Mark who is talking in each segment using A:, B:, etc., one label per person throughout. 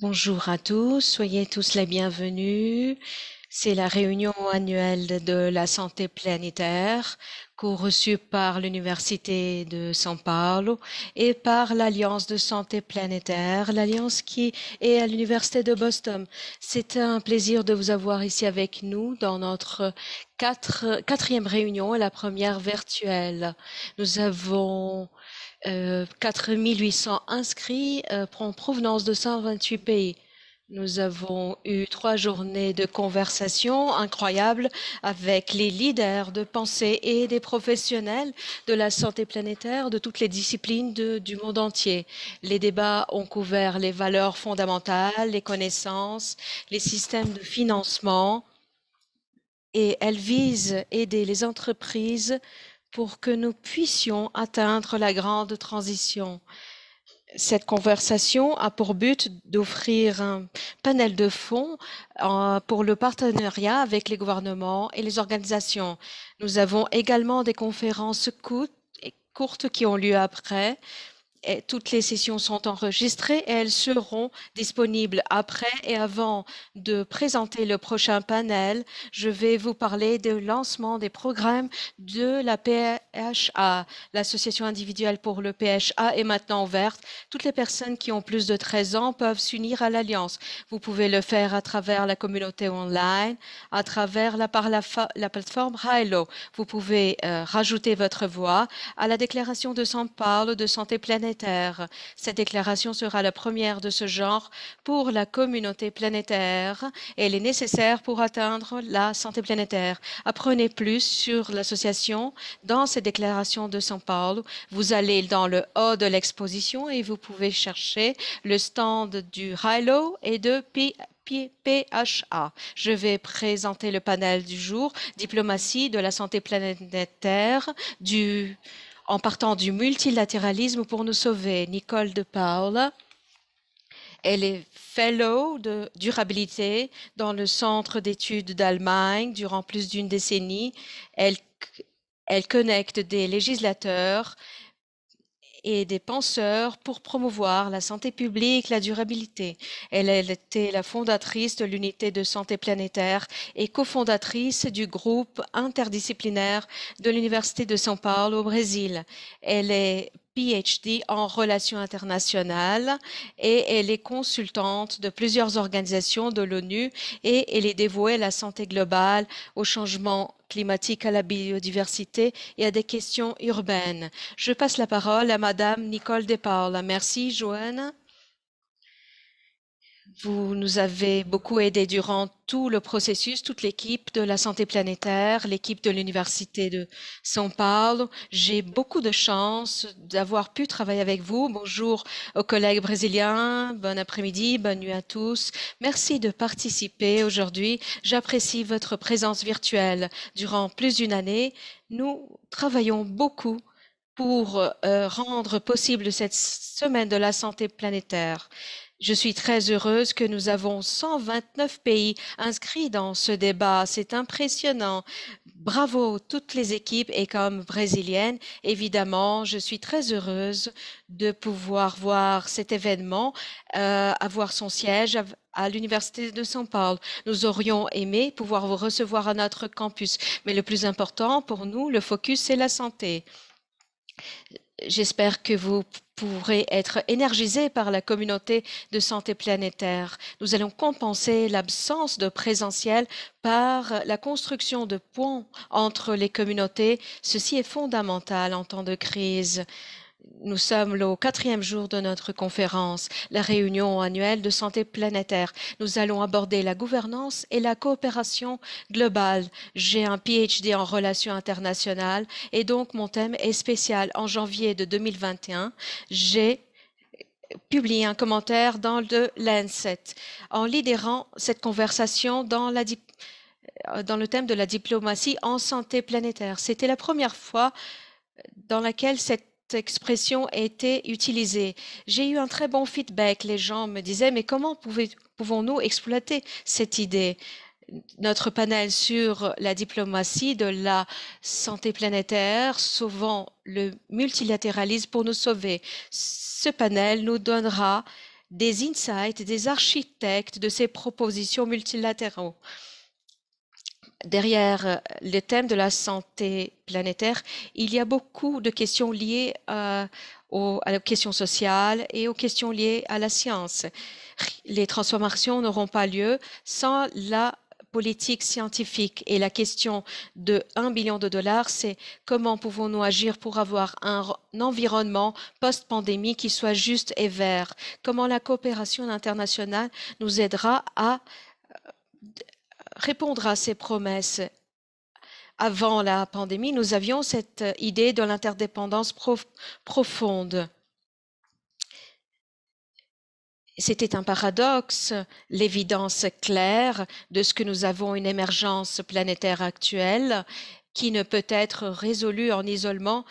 A: Bonjour à tous, soyez tous les bienvenus. C'est la réunion annuelle de la santé planétaire co-reçue par l'Université de San Paulo et par l'Alliance de santé planétaire, l'alliance qui est à l'Université de Boston. C'est un plaisir de vous avoir ici avec nous dans notre quatrième réunion et la première virtuelle. Nous avons 4800 euh, inscrits euh, en provenance de 128 pays. Nous avons eu trois journées de conversation incroyables avec les leaders de pensée et des professionnels de la santé planétaire de toutes les disciplines du monde entier. Les débats ont couvert les valeurs fondamentales, les connaissances, les systèmes de financement et elles visent aider les entreprises pour que nous puissions atteindre la grande transition. Cette conversation a pour but d'offrir un panel de fonds euh, pour le partenariat avec les gouvernements et les organisations. Nous avons également des conférences courtes qui ont lieu après toutes les sessions sont enregistrées et elles seront disponibles après. Et avant de présenter le prochain panel, je vais vous parler du lancement des programmes de la PHA. L'association individuelle pour le PHA est maintenant ouverte. Toutes les personnes qui ont plus de 13 ans peuvent s'unir à l'Alliance. Vous pouvez le faire à travers la communauté online, à travers la, par la, plateforme HILO. Vous pouvez euh, rajouter votre voix à la déclaration de santé Paulo de santé planétaire planétaire. Cette déclaration sera la première de ce genre pour la communauté planétaire et elle est nécessaire pour atteindre la santé planétaire. Apprenez plus sur l'association dans cette déclaration de São Paulo. Vous allez dans le haut de l'exposition et vous pouvez chercher le stand du HILO et de PHA. Je vais présenter le panel du jour, diplomatie de la santé planétaire du en partant du multilatéralisme pour nous sauver. Nicole de Paul, elle est fellow de durabilité dans le centre d'études d'Allemagne durant plus d'une décennie. Elle, elle connecte des législateurs, et des penseurs pour promouvoir la santé publique, la durabilité. Elle, était la fondatrice de l'unité de santé planétaire et cofondatrice du groupe interdisciplinaire de l'Université de São Paulo au Brésil. Elle est PhD en relations internationales et elle est consultante de plusieurs organisations de l'ONU et elle est dévouée à la santé globale, au changement climatique, à la biodiversité et à des questions urbaines. Je passe la parole à Madame Nicole De Merci, Joanne. Vous nous avez beaucoup aidé durant tout le processus, toute l'équipe de la santé planétaire, l'équipe de l'Université de São Paulo. J'ai beaucoup de chance d'avoir pu travailler avec vous. Bonjour aux collègues brésiliens, bon après-midi, bonne nuit à tous. Merci de participer aujourd'hui. J'apprécie votre présence virtuelle. Durant plus d'une année, nous travaillons beaucoup pour euh, rendre possible cette semaine de la santé planétaire. Je suis très heureuse que nous avons 129 pays inscrits dans ce débat. C'est impressionnant. Bravo toutes les équipes et comme brésilienne, évidemment, je suis très heureuse de pouvoir voir cet événement euh, avoir son siège à, à l'Université de São Paulo. Nous aurions aimé pouvoir vous recevoir à notre campus, mais le plus important pour nous, le focus, c'est la santé. J'espère que vous pourrez être énergisés par la communauté de santé planétaire. Nous allons compenser l'absence de présentiel par la construction de ponts entre les communautés. Ceci est fondamental en temps de crise. Nous sommes au quatrième jour de notre conférence, la réunion annuelle de santé planétaire. Nous allons aborder la gouvernance et la coopération globale. J'ai un PhD en relations internationales et donc mon thème est spécial. En janvier de 2021, j'ai publié un commentaire dans le Lancet en lidérant cette conversation dans la euh, dans le thème de la diplomatie en santé planétaire. C'était la première fois dans laquelle cette cette expression a été utilisée. J'ai eu un très bon feedback. Les gens me disaient, mais comment pouvons-nous exploiter cette idée notre panel sur la diplomatie de la santé planétaire, sauvant le multilatéralisme pour nous sauver. Ce panel nous donnera des insights des architectes de ces propositions multilatéraux derrière euh, les thème de la santé planétaire, il y a beaucoup de questions liées euh, à, aux, questions sociales et aux questions liées à la science. Les transformations n'auront pas lieu sans la politique scientifique et la question de 1 billion de dollars, c'est comment pouvons-nous agir pour avoir un environnement post-pandémie qui soit juste et vert Comment la coopération internationale nous aidera à euh, répondre à ces promesses. Avant la pandémie, nous avions cette idée de l'interdépendance profonde. C'était un paradoxe, l'évidence claire de ce que nous avons une émergence planétaire actuelle qui ne peut être résolue en isolement.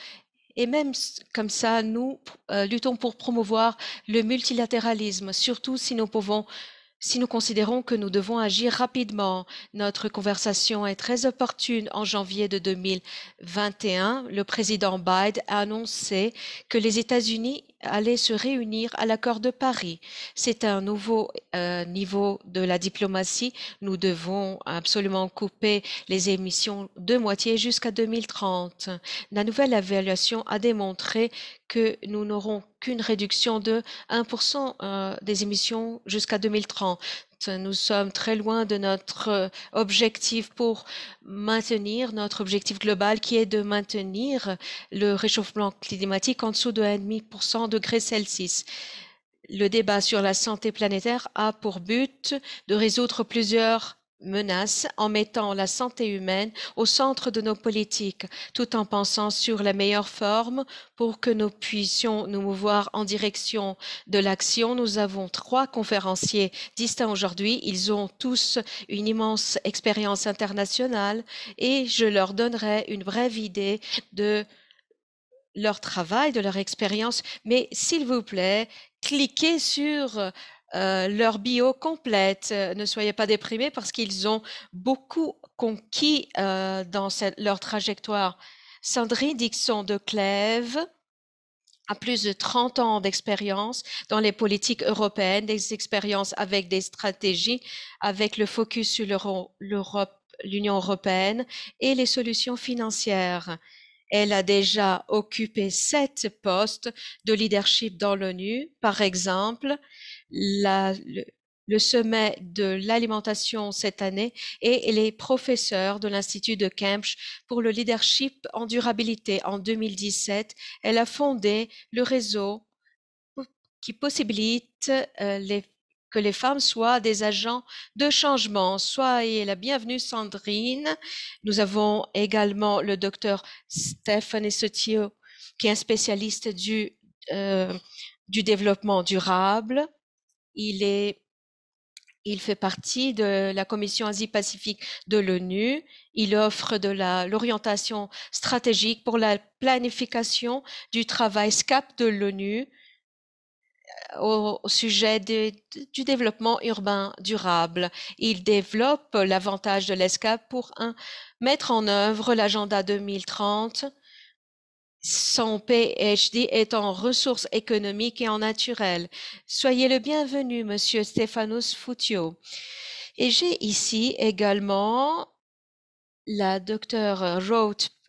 A: Et même comme ça, nous euh, luttons pour promouvoir le multilatéralisme, surtout si nous pouvons si nous considérons que nous devons agir rapidement, notre conversation est très opportune. En janvier de 2021, le président Biden a annoncé que les États-Unis allaient se réunir à l'accord de Paris. C'est un nouveau euh, niveau de la diplomatie. Nous devons absolument couper les émissions de moitié jusqu'à 2030. La nouvelle évaluation a démontré que nous n'aurons qu'une réduction de 1% euh, des émissions jusqu'à 2030. Nous sommes très loin de notre euh, objectif pour maintenir notre objectif global qui est de maintenir le réchauffement climatique en dessous de 1,5% degré Celsius. Le débat sur la santé planétaire a pour but de résoudre plusieurs menace en mettant la santé humaine au centre de nos politiques, tout en pensant sur la meilleure forme pour que nous puissions nous mouvoir en direction de l'action. Nous avons trois conférenciers distincts aujourd'hui. Ils ont tous une immense expérience internationale et je leur donnerai une brève idée de leur travail, de leur expérience, mais s'il vous plaît, cliquez sur euh, leur bio complète. Euh, ne soyez pas déprimés parce qu'ils ont beaucoup conquis euh, dans cette, leur trajectoire. Sandrine Dixon de Clèves a plus de 30 ans d'expérience dans les politiques européennes, des expériences avec des stratégies, avec le focus sur l'Europe, l'Union européenne et les solutions financières. Elle a déjà occupé sept postes de leadership dans l'ONU, par exemple, la, le, sommet de l'alimentation cette année et les professeurs de l'Institut de Kempch pour le leadership en durabilité. En 2017, elle a fondé le réseau qui possibilite euh, les, que les femmes soient des agents de changement. Soyez la bienvenue, Sandrine. Nous avons également le docteur Stéphane Sotio, qui est un spécialiste du, euh, du développement durable il est il fait partie de la Commission Asie-Pacifique de l'ONU. Il offre de la l'orientation stratégique pour la planification du travail SCAP de l'ONU euh, au, sujet du développement urbain durable. Il développe l'avantage de l'ESCAP pour un, mettre en œuvre l'agenda 2030 son PhD est en ressources économiques et en naturel. Soyez le bienvenu, Monsieur Stéphanos Futio. Et j'ai ici également la docteure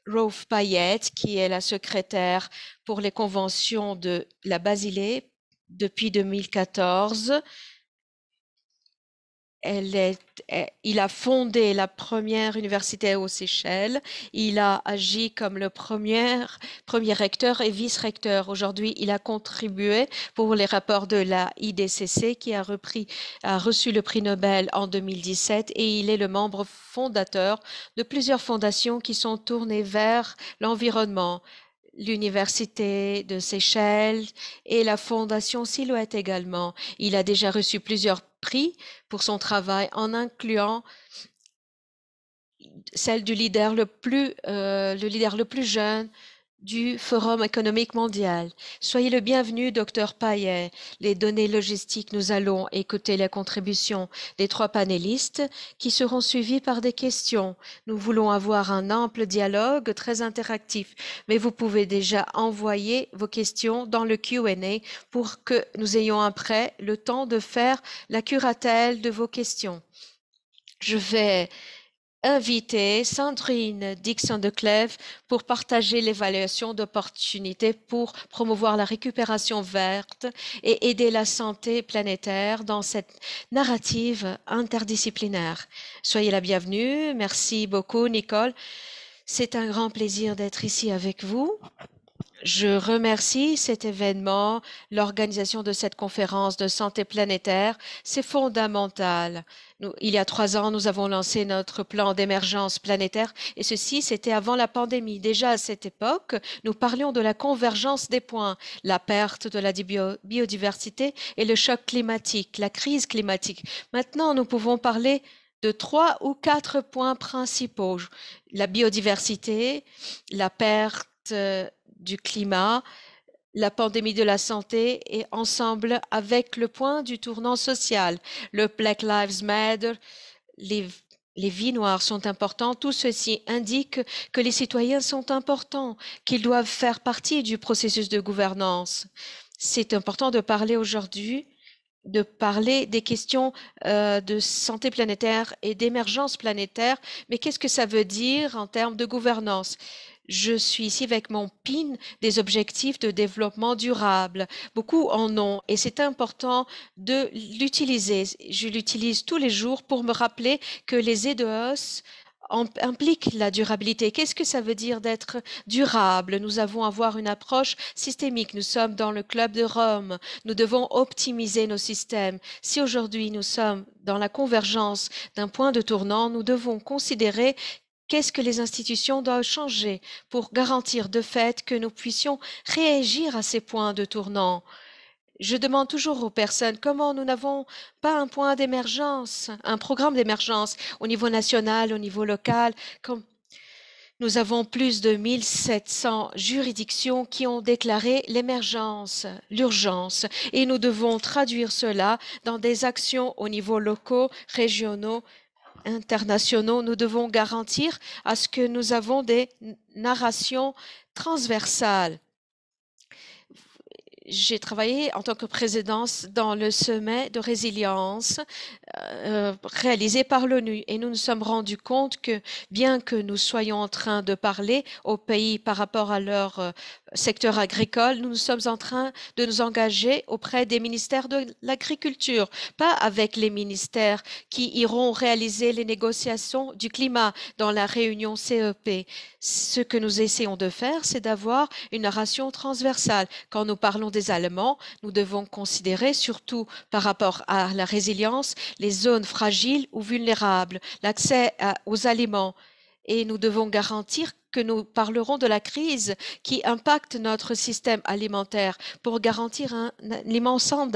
A: Rolf Payette, qui est la secrétaire pour les conventions de la Basilée depuis 2014 eh, il a fondé la première université aux Seychelles. Il a agi comme le premier, premier recteur et vice-recteur. Aujourd'hui, il a contribué pour les rapports de la IDCC qui a, repris, a reçu le prix Nobel en 2017 et il est le membre fondateur de plusieurs fondations qui sont tournées vers l'environnement, l'Université de Seychelles et la Fondation Silhouette également. Il a déjà reçu plusieurs pour son travail en incluant celle du leader le plus, euh, le leader le plus jeune, du Forum économique mondial. Soyez le bienvenu, docteur Payet. Les données logistiques, nous allons écouter la contribution des trois panélistes qui seront suivis par des questions. Nous voulons avoir un ample dialogue très interactif, mais vous pouvez déjà envoyer vos questions dans le Q&A pour que nous ayons après le temps de faire la curatelle de vos questions. Je vais invité Sandrine Dixon de pour partager l'évaluation d'opportunités pour promouvoir la récupération verte et aider la santé planétaire dans cette narrative interdisciplinaire. Soyez la bienvenue. Merci beaucoup, Nicole. C'est un grand plaisir d'être ici avec vous. Je remercie cet événement, l'organisation de cette conférence de santé planétaire. C'est fondamental. il y a trois ans, nous avons lancé notre plan d'émergence planétaire et ceci, c'était avant la pandémie. Déjà à cette époque, nous parlions de la convergence des points, la perte de la biodiversité et le choc climatique, la crise climatique. Maintenant, nous pouvons parler de trois ou quatre points principaux. La biodiversité, la perte du climat, la pandémie de la santé et ensemble avec le point du tournant social, le Black Lives Matter, les, vies noires sont importantes. Tout ceci indique que les citoyens sont importants, qu'ils doivent faire partie du processus de gouvernance. C'est important de parler aujourd'hui de parler des questions euh, de santé planétaire et d'émergence planétaire, mais qu'est-ce que ça veut dire en termes de gouvernance je suis ici avec mon PIN des objectifs de développement durable. Beaucoup en ont et c'est important de l'utiliser. Je l'utilise tous les jours pour me rappeler que les EDOS e impliquent la durabilité. Qu'est-ce que ça veut dire d'être durable Nous avons à avoir une approche systémique. Nous sommes dans le club de Rome. Nous devons optimiser nos systèmes. Si aujourd'hui nous sommes dans la convergence d'un point de tournant, nous devons considérer Qu'est-ce que les institutions doivent changer pour garantir de fait que nous puissions réagir à ces points de tournant je demande toujours aux personnes comment nous n'avons pas un point d'émergence, un programme d'émergence au niveau national, au niveau local. nous avons plus de 1700 juridictions qui ont déclaré l'émergence, l'urgence, et nous devons traduire cela dans des actions au niveau locaux, régionaux, internationaux, nous devons garantir à ce que nous avons des narrations transversales j'ai travaillé en tant que présidence dans le sommet de résilience euh, réalisé par l'ONU et nous nous sommes rendus compte que bien que nous soyons en train de parler aux pays par rapport à leur euh, secteur agricole, nous nous sommes en train de nous engager auprès des ministères de l'agriculture, pas avec les ministères qui iront réaliser les négociations du climat dans la réunion CEP. Ce que nous essayons de faire, c'est d'avoir une narration transversale quand nous parlons des Allemands, nous devons considérer surtout par rapport à la résilience les zones fragiles ou vulnérables, l'accès aux aliments, et nous devons garantir que nous parlerons de la crise qui impacte notre système alimentaire pour garantir un, aliment sain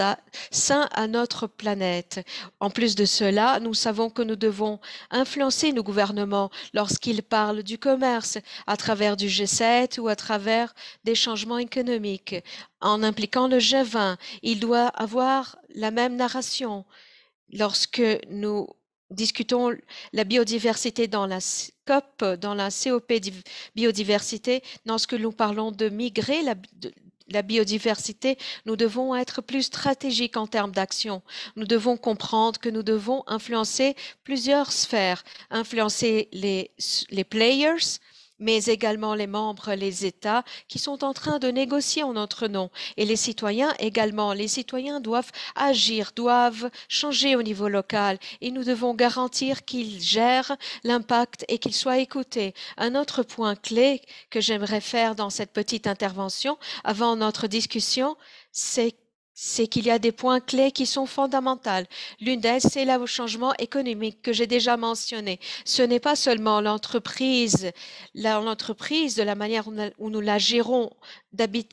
A: à notre planète. En plus de cela, nous savons que nous devons influencer nos gouvernements lorsqu'ils parlent du commerce à travers du G7 ou à travers des changements économiques. En impliquant le G20, il doit avoir la même narration lorsque nous discutons la biodiversité dans la COP, dans la COP biodiversité, dans ce nous parlons de migrer la, biodiversité, nous devons être plus stratégiques en termes d'action. Nous devons comprendre que nous devons influencer plusieurs sphères, influencer les players, mais également les membres, les États qui sont en train de négocier en notre nom et les citoyens également. Les citoyens doivent agir, doivent changer au niveau local et nous devons garantir qu'ils gèrent l'impact et qu'ils soient écoutés. Un autre point clé que j'aimerais faire dans cette petite intervention avant notre discussion, c'est c'est qu'il y a des points clés qui sont fondamentaux. L'une d'elles, c'est le changement économique que j'ai déjà mentionné. Ce n'est pas seulement l'entreprise, l'entreprise de la manière où nous la gérons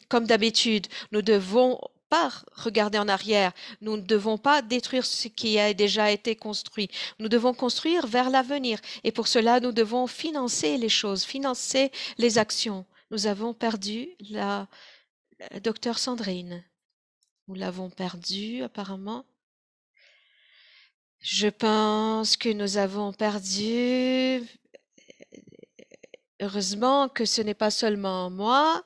A: comme d'habitude. Nous ne devons pas regarder en arrière. Nous ne devons pas détruire ce qui a déjà été construit. Nous devons construire vers l'avenir. Et pour cela, nous devons financer les choses, financer les actions. Nous avons perdu la, la docteur Sandrine. Nous l'avons perdu apparemment. Je pense que nous avons perdu. Heureusement que ce n'est pas seulement moi,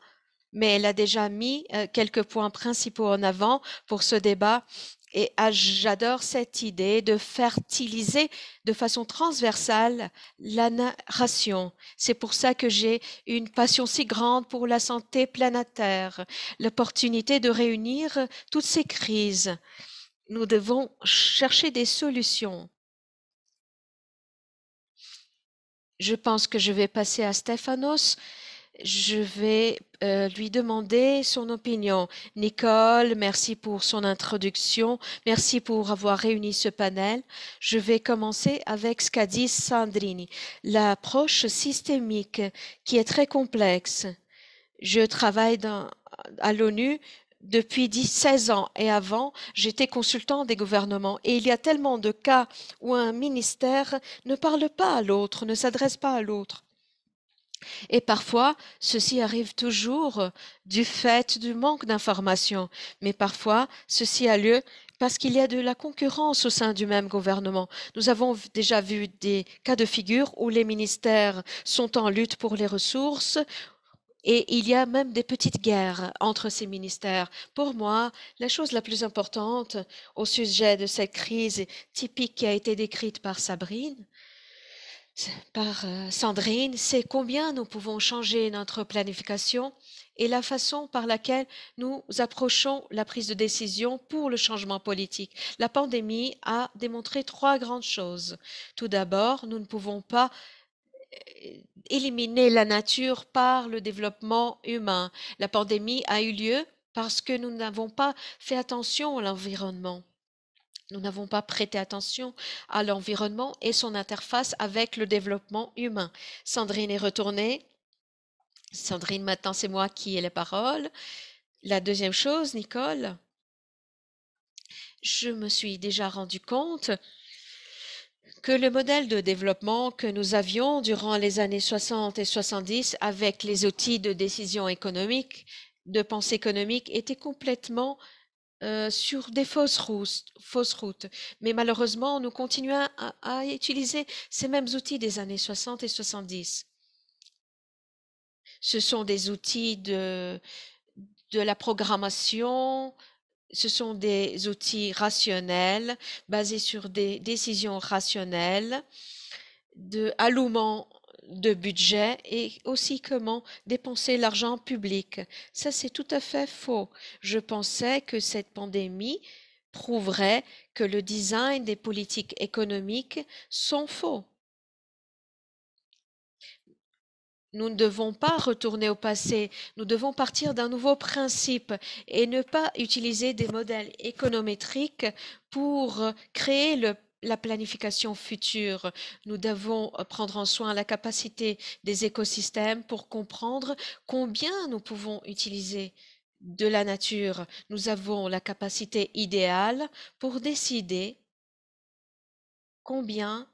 A: mais elle a déjà mis euh, quelques points principaux en avant pour ce débat et ah, j'adore cette idée de fertiliser de façon transversale la narration. C'est pour ça que j'ai une passion si grande pour la santé planétaire, l'opportunité de réunir toutes ces crises. Nous devons chercher des solutions. Je pense que je vais passer à Stéphanos je vais euh, lui demander son opinion. Nicole, merci pour son introduction. Merci pour avoir réuni ce panel. Je vais commencer avec ce qu'a dit Sandrini, l'approche systémique qui est très complexe. Je travaille à l'ONU depuis 16 ans et avant, j'étais consultant des gouvernements et il y a tellement de cas où un ministère ne parle pas à l'autre, ne s'adresse pas à l'autre. Et parfois, ceci arrive toujours euh, du fait du manque d'information, mais parfois, ceci a lieu parce qu'il y a de la concurrence au sein du même gouvernement. Nous avons déjà vu des cas de figure où les ministères sont en lutte pour les ressources, et il y a même des petites guerres entre ces ministères. Pour moi, la chose la plus importante au sujet de cette crise typique qui a été décrite par Sabrine, par euh, Sandrine, c'est combien nous pouvons changer notre planification et la façon par laquelle nous approchons la prise de décision pour le changement politique. La pandémie a démontré trois grandes choses. Tout d'abord, nous ne pouvons pas euh, éliminer la nature par le développement humain. La pandémie a eu lieu parce que nous n'avons pas fait attention à l'environnement. Nous n'avons pas prêté attention à l'environnement et son interface avec le développement humain. Sandrine est retournée. Sandrine, maintenant c'est moi qui ai les paroles. La deuxième chose, Nicole, je me suis déjà rendu compte que le modèle de développement que nous avions durant les années 60 et 70 avec les outils de décision économique, de pensée économique, était complètement euh, sur des fausses routes, Mais malheureusement, nous continuons à, utiliser ces mêmes outils des années 60 et 70. Ce sont des outils de, de la programmation, ce sont des outils rationnels, basés sur des décisions rationnelles, de allouement de budget et aussi comment dépenser l'argent public. Ça, c'est tout à fait faux. Je pensais que cette pandémie prouverait que le design des politiques économiques sont faux. Nous ne devons pas retourner au passé, nous devons partir d'un nouveau principe et ne pas utiliser des modèles économétriques pour créer le la planification future. Nous devons euh, prendre en soin la capacité des écosystèmes pour comprendre combien nous pouvons utiliser de la nature. Nous avons la capacité idéale pour décider combien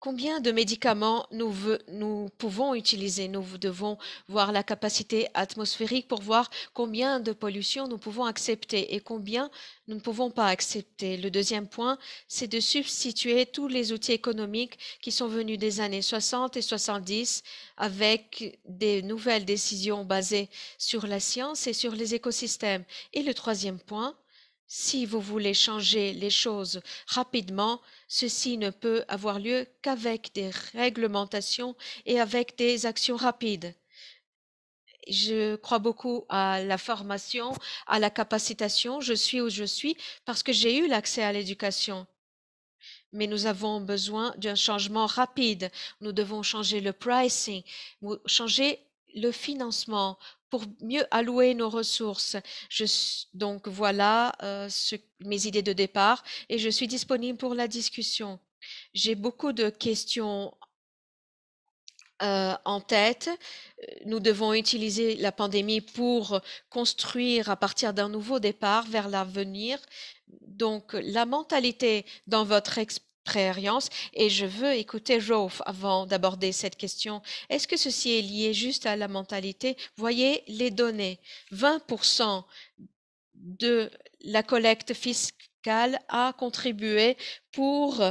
A: Combien de médicaments nous, nous, pouvons utiliser Nous devons voir la capacité atmosphérique pour voir combien de pollution nous pouvons accepter et combien nous ne pouvons pas accepter. Le deuxième point, c'est de substituer tous les outils économiques qui sont venus des années 60 et 70 avec des nouvelles décisions basées sur la science et sur les écosystèmes. Et le troisième point, si vous voulez changer les choses rapidement, Ceci ne peut avoir lieu qu'avec des réglementations et avec des actions rapides. Je crois beaucoup à la formation, à la capacitation. Je suis où je suis parce que j'ai eu l'accès à l'éducation. Mais nous avons besoin d'un changement rapide. Nous devons changer le pricing, changer le financement pour mieux allouer nos ressources. Je, donc voilà euh, mes idées de départ et je suis disponible pour la discussion. J'ai beaucoup de questions euh, en tête. Nous devons utiliser la pandémie pour construire à partir d'un nouveau départ vers l'avenir. Donc la mentalité dans votre expérience, et je veux écouter Rolf avant d'aborder cette question. Est-ce que ceci est lié juste à la mentalité Voyez les données. 20% de la collecte fiscale a contribué pour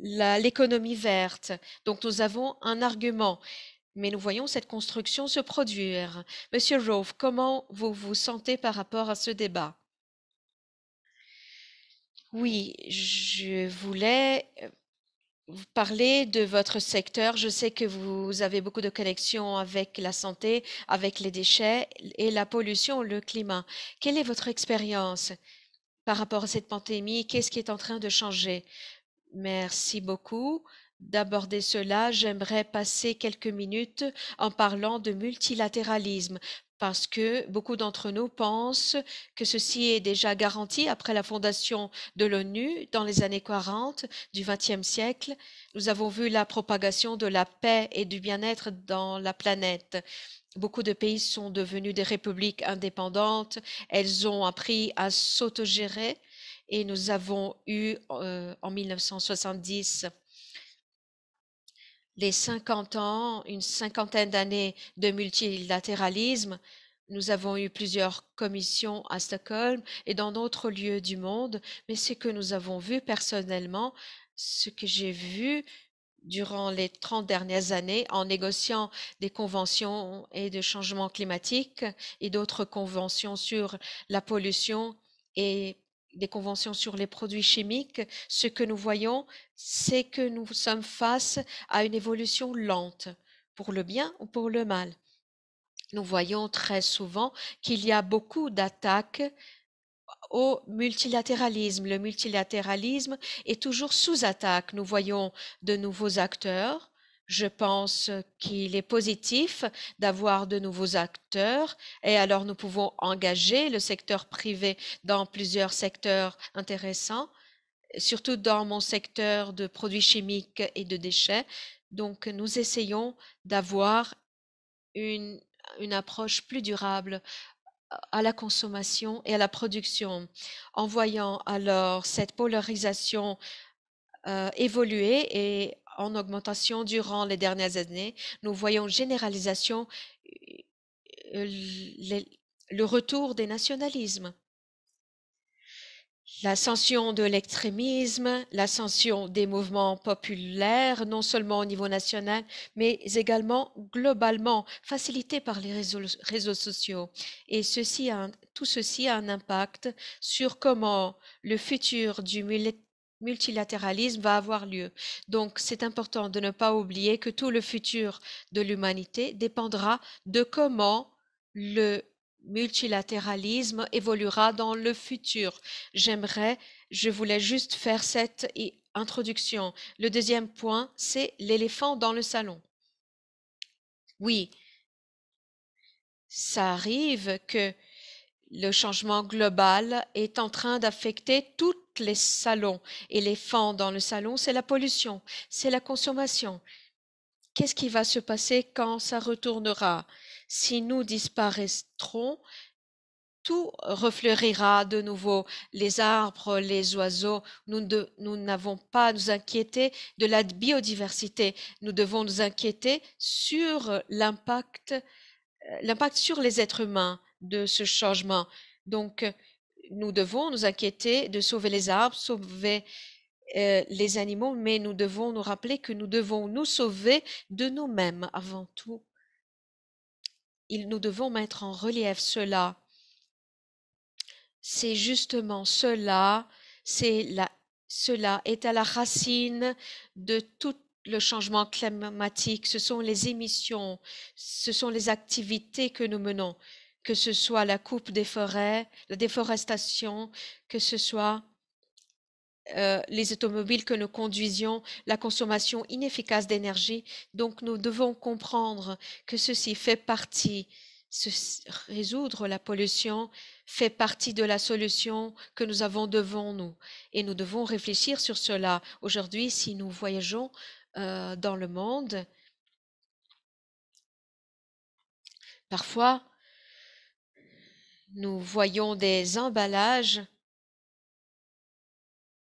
A: l'économie verte. Donc nous avons un argument. Mais nous voyons cette construction se produire. Monsieur Rove, comment vous vous sentez par rapport à ce débat oui, je voulais euh, vous parler de votre secteur. Je sais que vous avez beaucoup de connexions avec la santé, avec les déchets et la pollution, le climat. Quelle est votre expérience par rapport à cette pandémie Qu'est-ce qui est en train de changer Merci beaucoup. D'aborder cela, j'aimerais passer quelques minutes en parlant de multilatéralisme, parce que beaucoup d'entre nous pensent que ceci est déjà garanti après la fondation de l'ONU dans les années 40 du XXe siècle. Nous avons vu la propagation de la paix et du bien-être dans la planète. Beaucoup de pays sont devenus des républiques indépendantes, elles ont appris à s'autogérer et nous avons eu euh, en 1970 les 50 ans, une cinquantaine d'années de multilatéralisme, nous avons eu plusieurs commissions à Stockholm et dans d'autres lieux du monde, mais ce que nous avons vu personnellement, ce que j'ai vu durant les 30 dernières années en négociant des conventions et de changement climatique et d'autres conventions sur la pollution et des conventions sur les produits chimiques, ce que nous voyons, c'est que nous sommes face à une évolution lente, pour le bien ou pour le mal. Nous voyons très souvent qu'il y a beaucoup d'attaques au multilatéralisme. Le multilatéralisme est toujours sous attaque. Nous voyons de nouveaux acteurs je pense qu'il est positif d'avoir de nouveaux acteurs et alors nous pouvons engager le secteur privé dans plusieurs secteurs intéressants, surtout dans mon secteur de produits chimiques et de déchets. Donc nous essayons d'avoir une, une approche plus durable euh, à la consommation et à la production. En voyant alors cette polarisation euh, évoluer et en augmentation durant les dernières années. Nous voyons généralisation, euh, le retour des nationalismes, l'ascension de l'extrémisme, l'ascension des mouvements populaires, non seulement au niveau national, mais également globalement, facilité par les réseaux, sociaux. Et ceci tout ceci a un impact sur comment le futur du multilatéralisme va avoir lieu. Donc, c'est important de ne pas oublier que tout le futur de l'humanité dépendra de comment le multilatéralisme évoluera dans le futur. J'aimerais, je voulais juste faire cette introduction. Le deuxième point, c'est l'éléphant dans le salon. Oui, ça arrive que le changement global est en train d'affecter toute les salons et les fans dans le salon, c'est la pollution, c'est la consommation. Qu'est-ce qui va se passer quand ça retournera Si nous disparaîtrons, tout refleurira de nouveau, les arbres, les oiseaux. Nous n'avons pas à nous inquiéter de la biodiversité. Nous devons nous inquiéter sur l'impact, euh, l'impact sur les êtres humains de ce changement. Donc, nous devons nous inquiéter de sauver les arbres, sauver euh, les animaux, mais nous devons nous rappeler que nous devons nous sauver de nous-mêmes avant tout. Il, nous devons mettre en relief cela. C'est justement cela, c'est la, cela est à la racine de tout le changement climatique, ce sont les émissions, ce sont les activités que nous menons que ce soit la coupe des forêts, la déforestation, que ce soit euh, les automobiles que nous conduisions, la consommation inefficace d'énergie. Donc nous devons comprendre que ceci fait partie, résoudre la pollution fait partie de la solution que nous avons devant nous. Et nous devons réfléchir sur cela. Aujourd'hui, si nous voyageons euh, dans le monde, parfois, nous voyons des emballages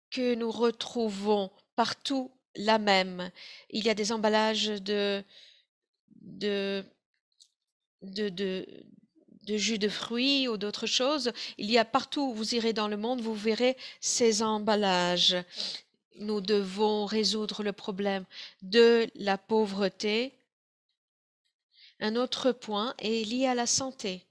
A: que nous retrouvons partout la même. Il y a des emballages de, de, de, jus de fruits ou d'autres choses. Il y a partout, où vous irez dans le monde, vous verrez ces emballages. Nous devons résoudre le problème de la pauvreté. Un autre point est lié à la santé.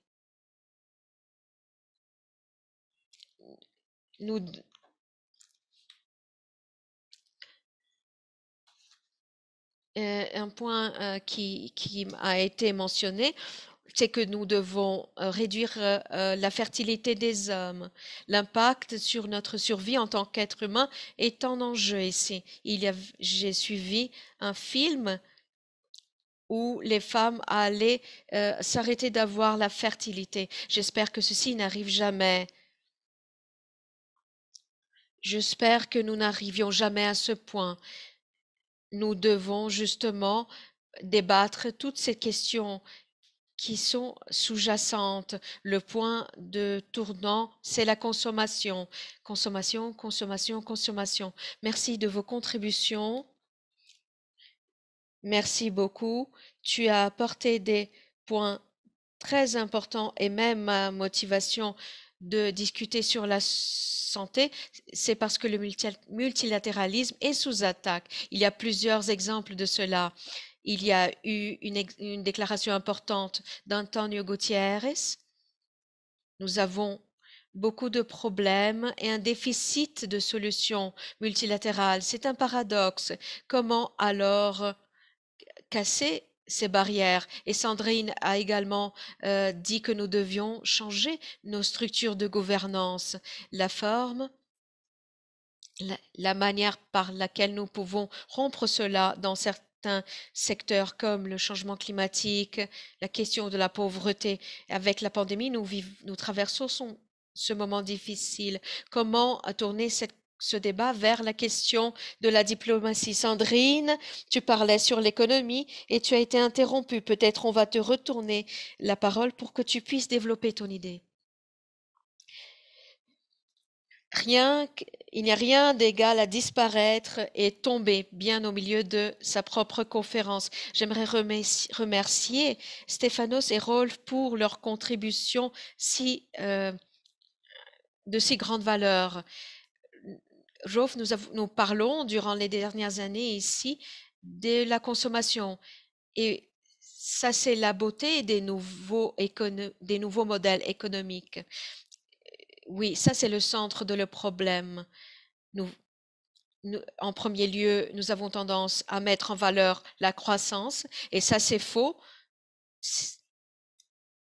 A: Euh, un point euh, qui, qui, a été mentionné, c'est que nous devons euh, réduire la fertilité des hommes. L'impact sur notre survie en tant qu'être humain est en enjeu ici. J'ai suivi un film où les femmes allaient s'arrêter d'avoir la fertilité. J'espère que ceci n'arrive jamais. J'espère que nous n'arrivions jamais à ce point. Nous devons justement débattre toutes ces questions qui sont sous-jacentes. Le point de tournant, c'est la consommation. Consommation, consommation, consommation. Merci de vos contributions. Merci beaucoup. Tu as apporté des points très importants et même ma motivation de discuter sur la santé, c'est parce que le multilatéralisme est sous attaque. Il y a plusieurs exemples de cela. Il y a eu une, déclaration importante d'Antonio Gutiérrez. Nous avons beaucoup de problèmes et un déficit de solutions multilatérales. C'est un paradoxe. Comment alors casser ces barrières. Et Sandrine a également euh, dit que nous devions changer nos structures de gouvernance, la forme, la, manière par laquelle nous pouvons rompre cela dans certains secteurs comme le changement climatique, la question de la pauvreté. Avec la pandémie, nous, nous traversons ce moment difficile. Comment tourner cette ce débat vers la question de la diplomatie. Sandrine, tu parlais sur l'économie et tu as été interrompue. Peut-être on va te retourner la parole pour que tu puisses développer ton idée. Rien, il n'y a rien d'égal à disparaître et tomber bien au milieu de sa propre conférence. J'aimerais remercier Stéphanos et Rolf pour leur contribution si, euh, de si grande valeur. Rolf, nous, nous parlons durant les dernières années ici de la consommation. Et ça, c'est la beauté des nouveaux, des nouveaux modèles économiques. Oui, ça, c'est le centre de le problème. en premier lieu, nous avons tendance à mettre en valeur la croissance, et ça, c'est faux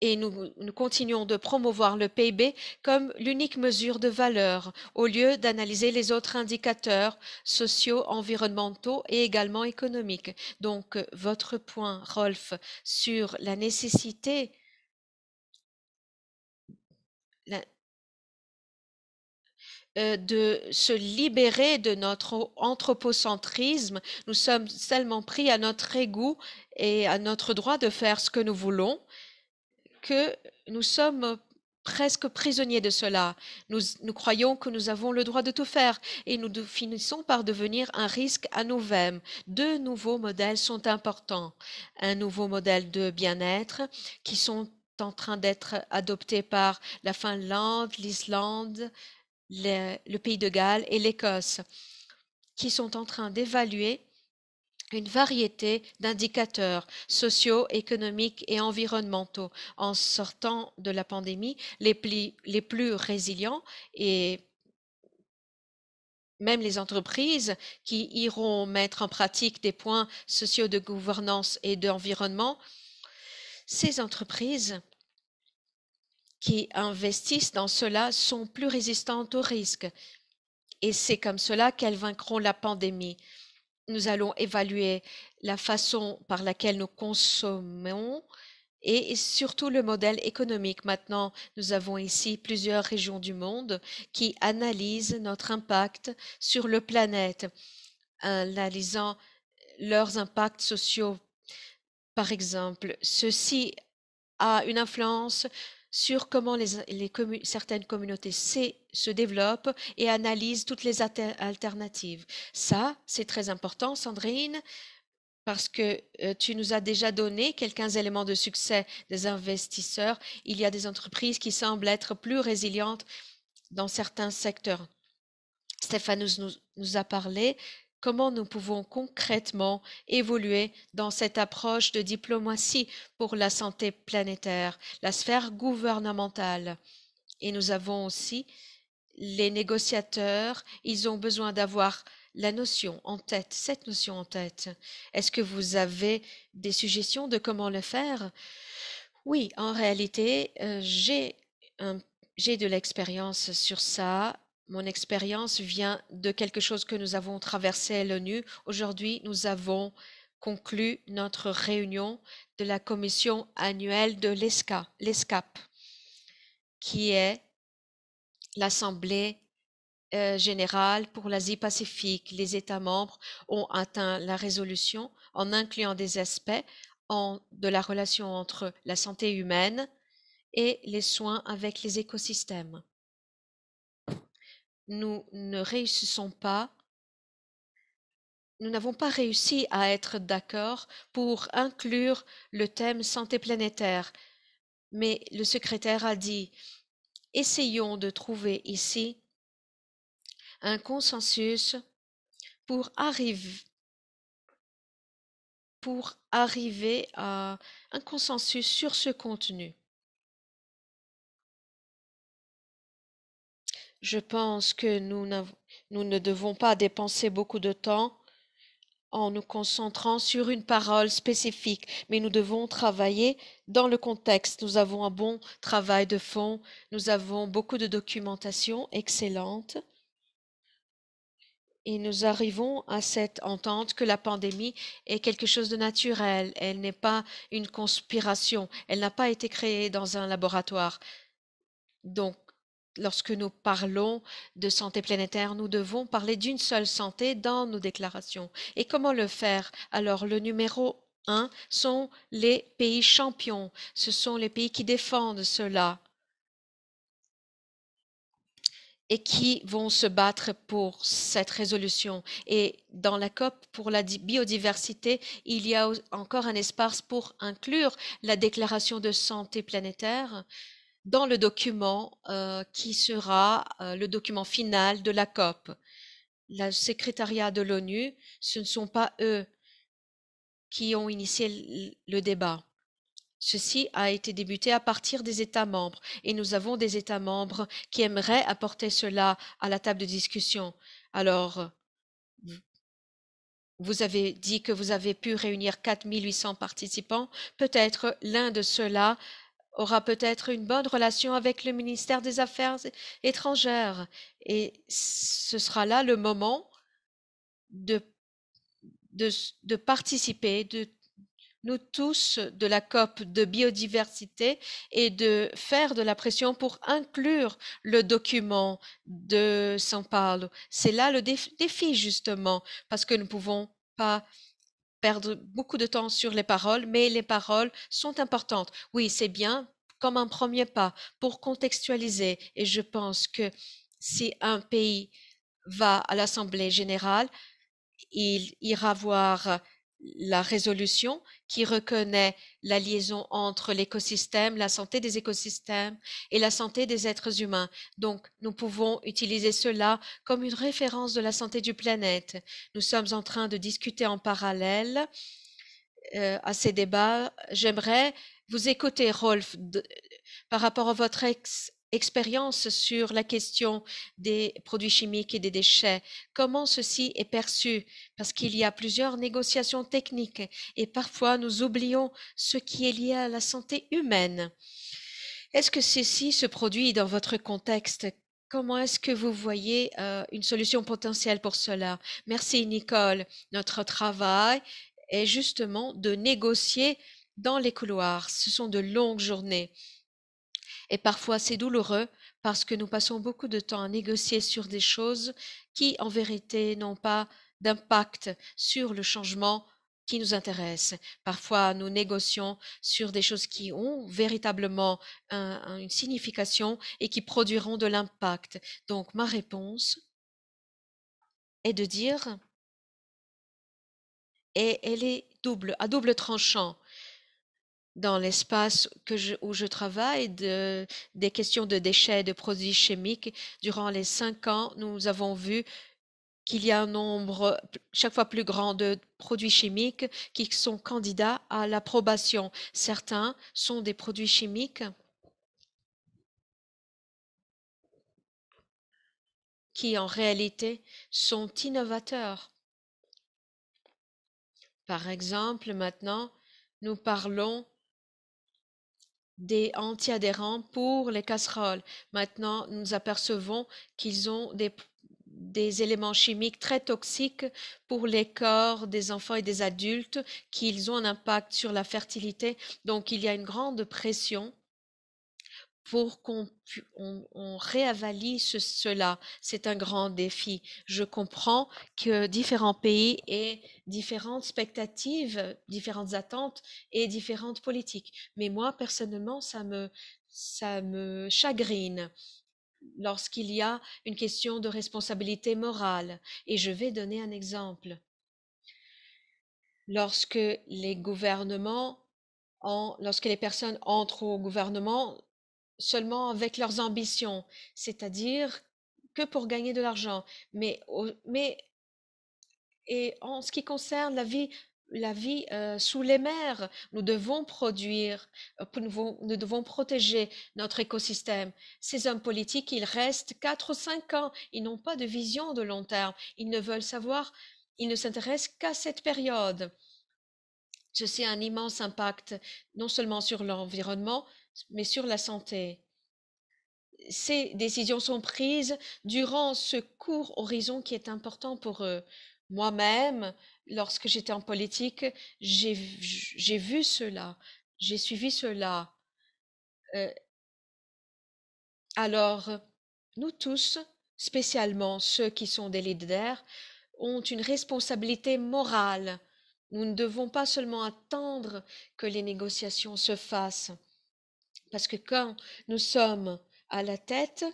A: et nous, continuons de promouvoir le PIB comme l'unique mesure de valeur au lieu d'analyser les autres indicateurs sociaux, environnementaux et également économiques. Donc, votre point, Rolf, sur la nécessité euh, de se libérer de notre anthropocentrisme. Nous sommes tellement pris à notre égout et à notre droit de faire ce que nous voulons que nous sommes presque prisonniers de cela. Nous, croyons que nous avons le droit de tout faire et nous finissons par devenir un risque à nous-mêmes. Deux nouveaux modèles sont importants. Un nouveau modèle de bien-être qui sont en train d'être adoptés par la Finlande, l'Islande, le Pays de Galles et l'Écosse, qui sont en train d'évaluer une variété d'indicateurs sociaux, économiques et environnementaux. En sortant de la pandémie, les, les plus résilients et même les entreprises qui iront mettre en pratique des points sociaux de gouvernance et d'environnement, ces entreprises qui investissent dans cela sont plus résistantes aux risques. Et c'est comme cela qu'elles vaincront la pandémie nous allons évaluer la façon par laquelle nous consommons et surtout le modèle économique. Maintenant, nous avons ici plusieurs régions du monde qui analysent notre impact sur le planète, analysant leurs impacts sociaux. Par exemple, ceci a une influence sur comment certaines communautés se développent et analysent toutes les alternatives. Ça, c'est très important, Sandrine, parce que euh, tu nous as déjà donné quelques éléments de succès des investisseurs. Il y a des entreprises qui semblent être plus résilientes dans certains secteurs. Stéphane nous a parlé comment nous pouvons concrètement évoluer dans cette approche de diplomatie pour la santé planétaire, la sphère gouvernementale. Et nous avons aussi les négociateurs, ils ont besoin d'avoir la notion en tête, cette notion en tête. Est-ce que vous avez des suggestions de comment le faire Oui, en réalité, euh, j'ai j'ai de l'expérience sur ça mon expérience vient de quelque chose que nous avons traversé à l'ONU. Aujourd'hui, nous avons conclu notre réunion de la commission annuelle de l'ESCAP, qui est l'Assemblée euh, générale pour l'Asie-Pacifique. Les États membres ont atteint la résolution en incluant des aspects de la relation entre la santé humaine et les soins avec les écosystèmes nous ne réussissons pas, nous n'avons pas réussi à être d'accord pour inclure le thème santé planétaire. Mais le secrétaire a dit essayons de trouver ici un consensus pour arriver pour arriver à un consensus sur ce contenu. Je pense que nous, ne devons pas dépenser beaucoup de temps en nous concentrant sur une parole spécifique, mais nous devons travailler dans le contexte. Nous avons un bon travail de fond, nous avons beaucoup de documentation excellente et nous arrivons à cette entente que la pandémie est quelque chose de naturel, elle n'est pas une conspiration, elle n'a pas été créée dans un laboratoire. Donc, lorsque nous parlons de santé planétaire, nous devons parler d'une seule santé dans nos déclarations. Et comment le faire Alors, le numéro un sont les pays champions. Ce sont les pays qui défendent cela et qui vont se battre pour cette résolution. Et dans la COP pour la biodiversité, il y a encore un espace pour inclure la déclaration de santé planétaire dans le document euh, qui sera euh, le document final de la COP. Le secrétariat de l'ONU, ce ne sont pas eux qui ont initié le débat. Ceci a été débuté à partir des États membres et nous avons des États membres qui aimeraient apporter cela à la table de discussion. Alors, vous avez dit que vous avez pu réunir 4800 participants. Peut-être l'un de ceux-là aura peut-être une bonne relation avec le ministère des Affaires étrangères et ce sera là le moment de, de, participer, de nous tous de la COP de biodiversité et de faire de la pression pour inclure le document de São Paulo. C'est là le défi justement, parce que nous ne pouvons pas perdre beaucoup de temps sur les paroles, mais les paroles sont importantes. Oui, c'est bien comme un premier pas pour contextualiser. Et je pense que si un pays va à l'Assemblée générale, il ira voir la résolution qui reconnaît la liaison entre l'écosystème, la santé des écosystèmes et la santé des êtres humains. Donc, nous pouvons utiliser cela comme une référence de la santé du planète. Nous sommes en train de discuter en parallèle euh, à ces débats. J'aimerais vous écouter, Rolf, par rapport à votre ex expérience sur la question des produits chimiques et des déchets, comment ceci est perçu, parce qu'il y a plusieurs négociations techniques et parfois nous oublions ce qui est lié à la santé humaine. Est-ce que ceci se produit dans votre contexte Comment est-ce que vous voyez euh, une solution potentielle pour cela Merci Nicole. Notre travail est justement de négocier dans les couloirs. Ce sont de longues journées et parfois, c'est douloureux parce que nous passons beaucoup de temps à négocier sur des choses qui, en vérité, n'ont pas d'impact sur le changement qui nous intéresse. Parfois, nous négocions sur des choses qui ont véritablement une signification et qui produiront de l'impact. Donc, ma réponse est de dire, et elle est double, à double tranchant dans l'espace où je travaille des questions de déchets, de produits chimiques. Durant les cinq ans, nous avons vu qu'il y a un nombre chaque fois plus grand de produits chimiques qui sont candidats à l'approbation. Certains sont des produits chimiques qui en réalité sont innovateurs. Par exemple, maintenant, nous parlons des anti adhérents pour les casseroles. Maintenant, nous apercevons qu'ils ont des, des éléments chimiques très toxiques pour les corps des enfants et des adultes, qu'ils ont un impact sur la fertilité. Donc, il y a une grande pression pour qu'on on, cela. C'est un grand défi. Je comprends que différents pays aient différentes expectatives, différentes attentes et différentes politiques. Mais moi, personnellement, ça me, ça me chagrine lorsqu'il y a une question de responsabilité morale. Et je vais donner un exemple. Lorsque les gouvernements lorsque les personnes entrent au gouvernement, seulement avec leurs ambitions, c'est-à-dire que pour gagner de l'argent. Mais, mais et en ce qui concerne la vie, la vie euh, sous les mers, nous devons produire, euh, nous devons, nous devons protéger notre écosystème. Ces hommes politiques, ils restent 4 ou 5 ans, ils n'ont pas de vision de long terme, ils ne veulent savoir, ils ne s'intéressent qu'à cette période. Ceci a un immense impact non seulement sur l'environnement, mais sur la santé. Ces décisions sont prises durant ce court horizon qui est important pour eux. Moi-même, lorsque j'étais en politique, j'ai vu cela, j'ai suivi cela. Euh, alors, nous tous, spécialement ceux qui sont des leaders, ont une responsabilité morale. Nous ne devons pas seulement attendre que les négociations se fassent. Parce que quand nous sommes à la tête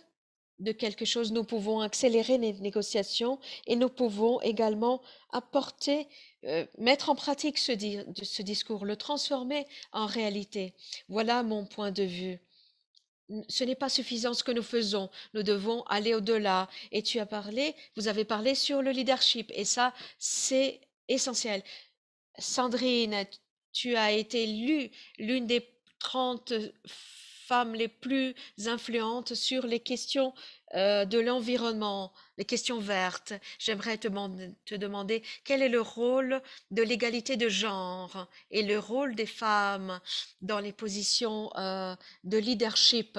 A: de quelque chose, nous pouvons accélérer les négociations et nous pouvons également apporter, euh, mettre en pratique ce, ce discours, le transformer en réalité. Voilà mon point de vue ce n'est pas suffisant ce que nous faisons. Nous devons aller au-delà. Et tu as parlé, vous avez parlé sur le leadership. Et ça, c'est essentiel. Sandrine, tu as été l'une des 30 femmes les plus influentes sur les questions euh, de l'environnement, les questions vertes. J'aimerais te, demander quel est le rôle de l'égalité de genre et le rôle des femmes dans les positions euh, de leadership.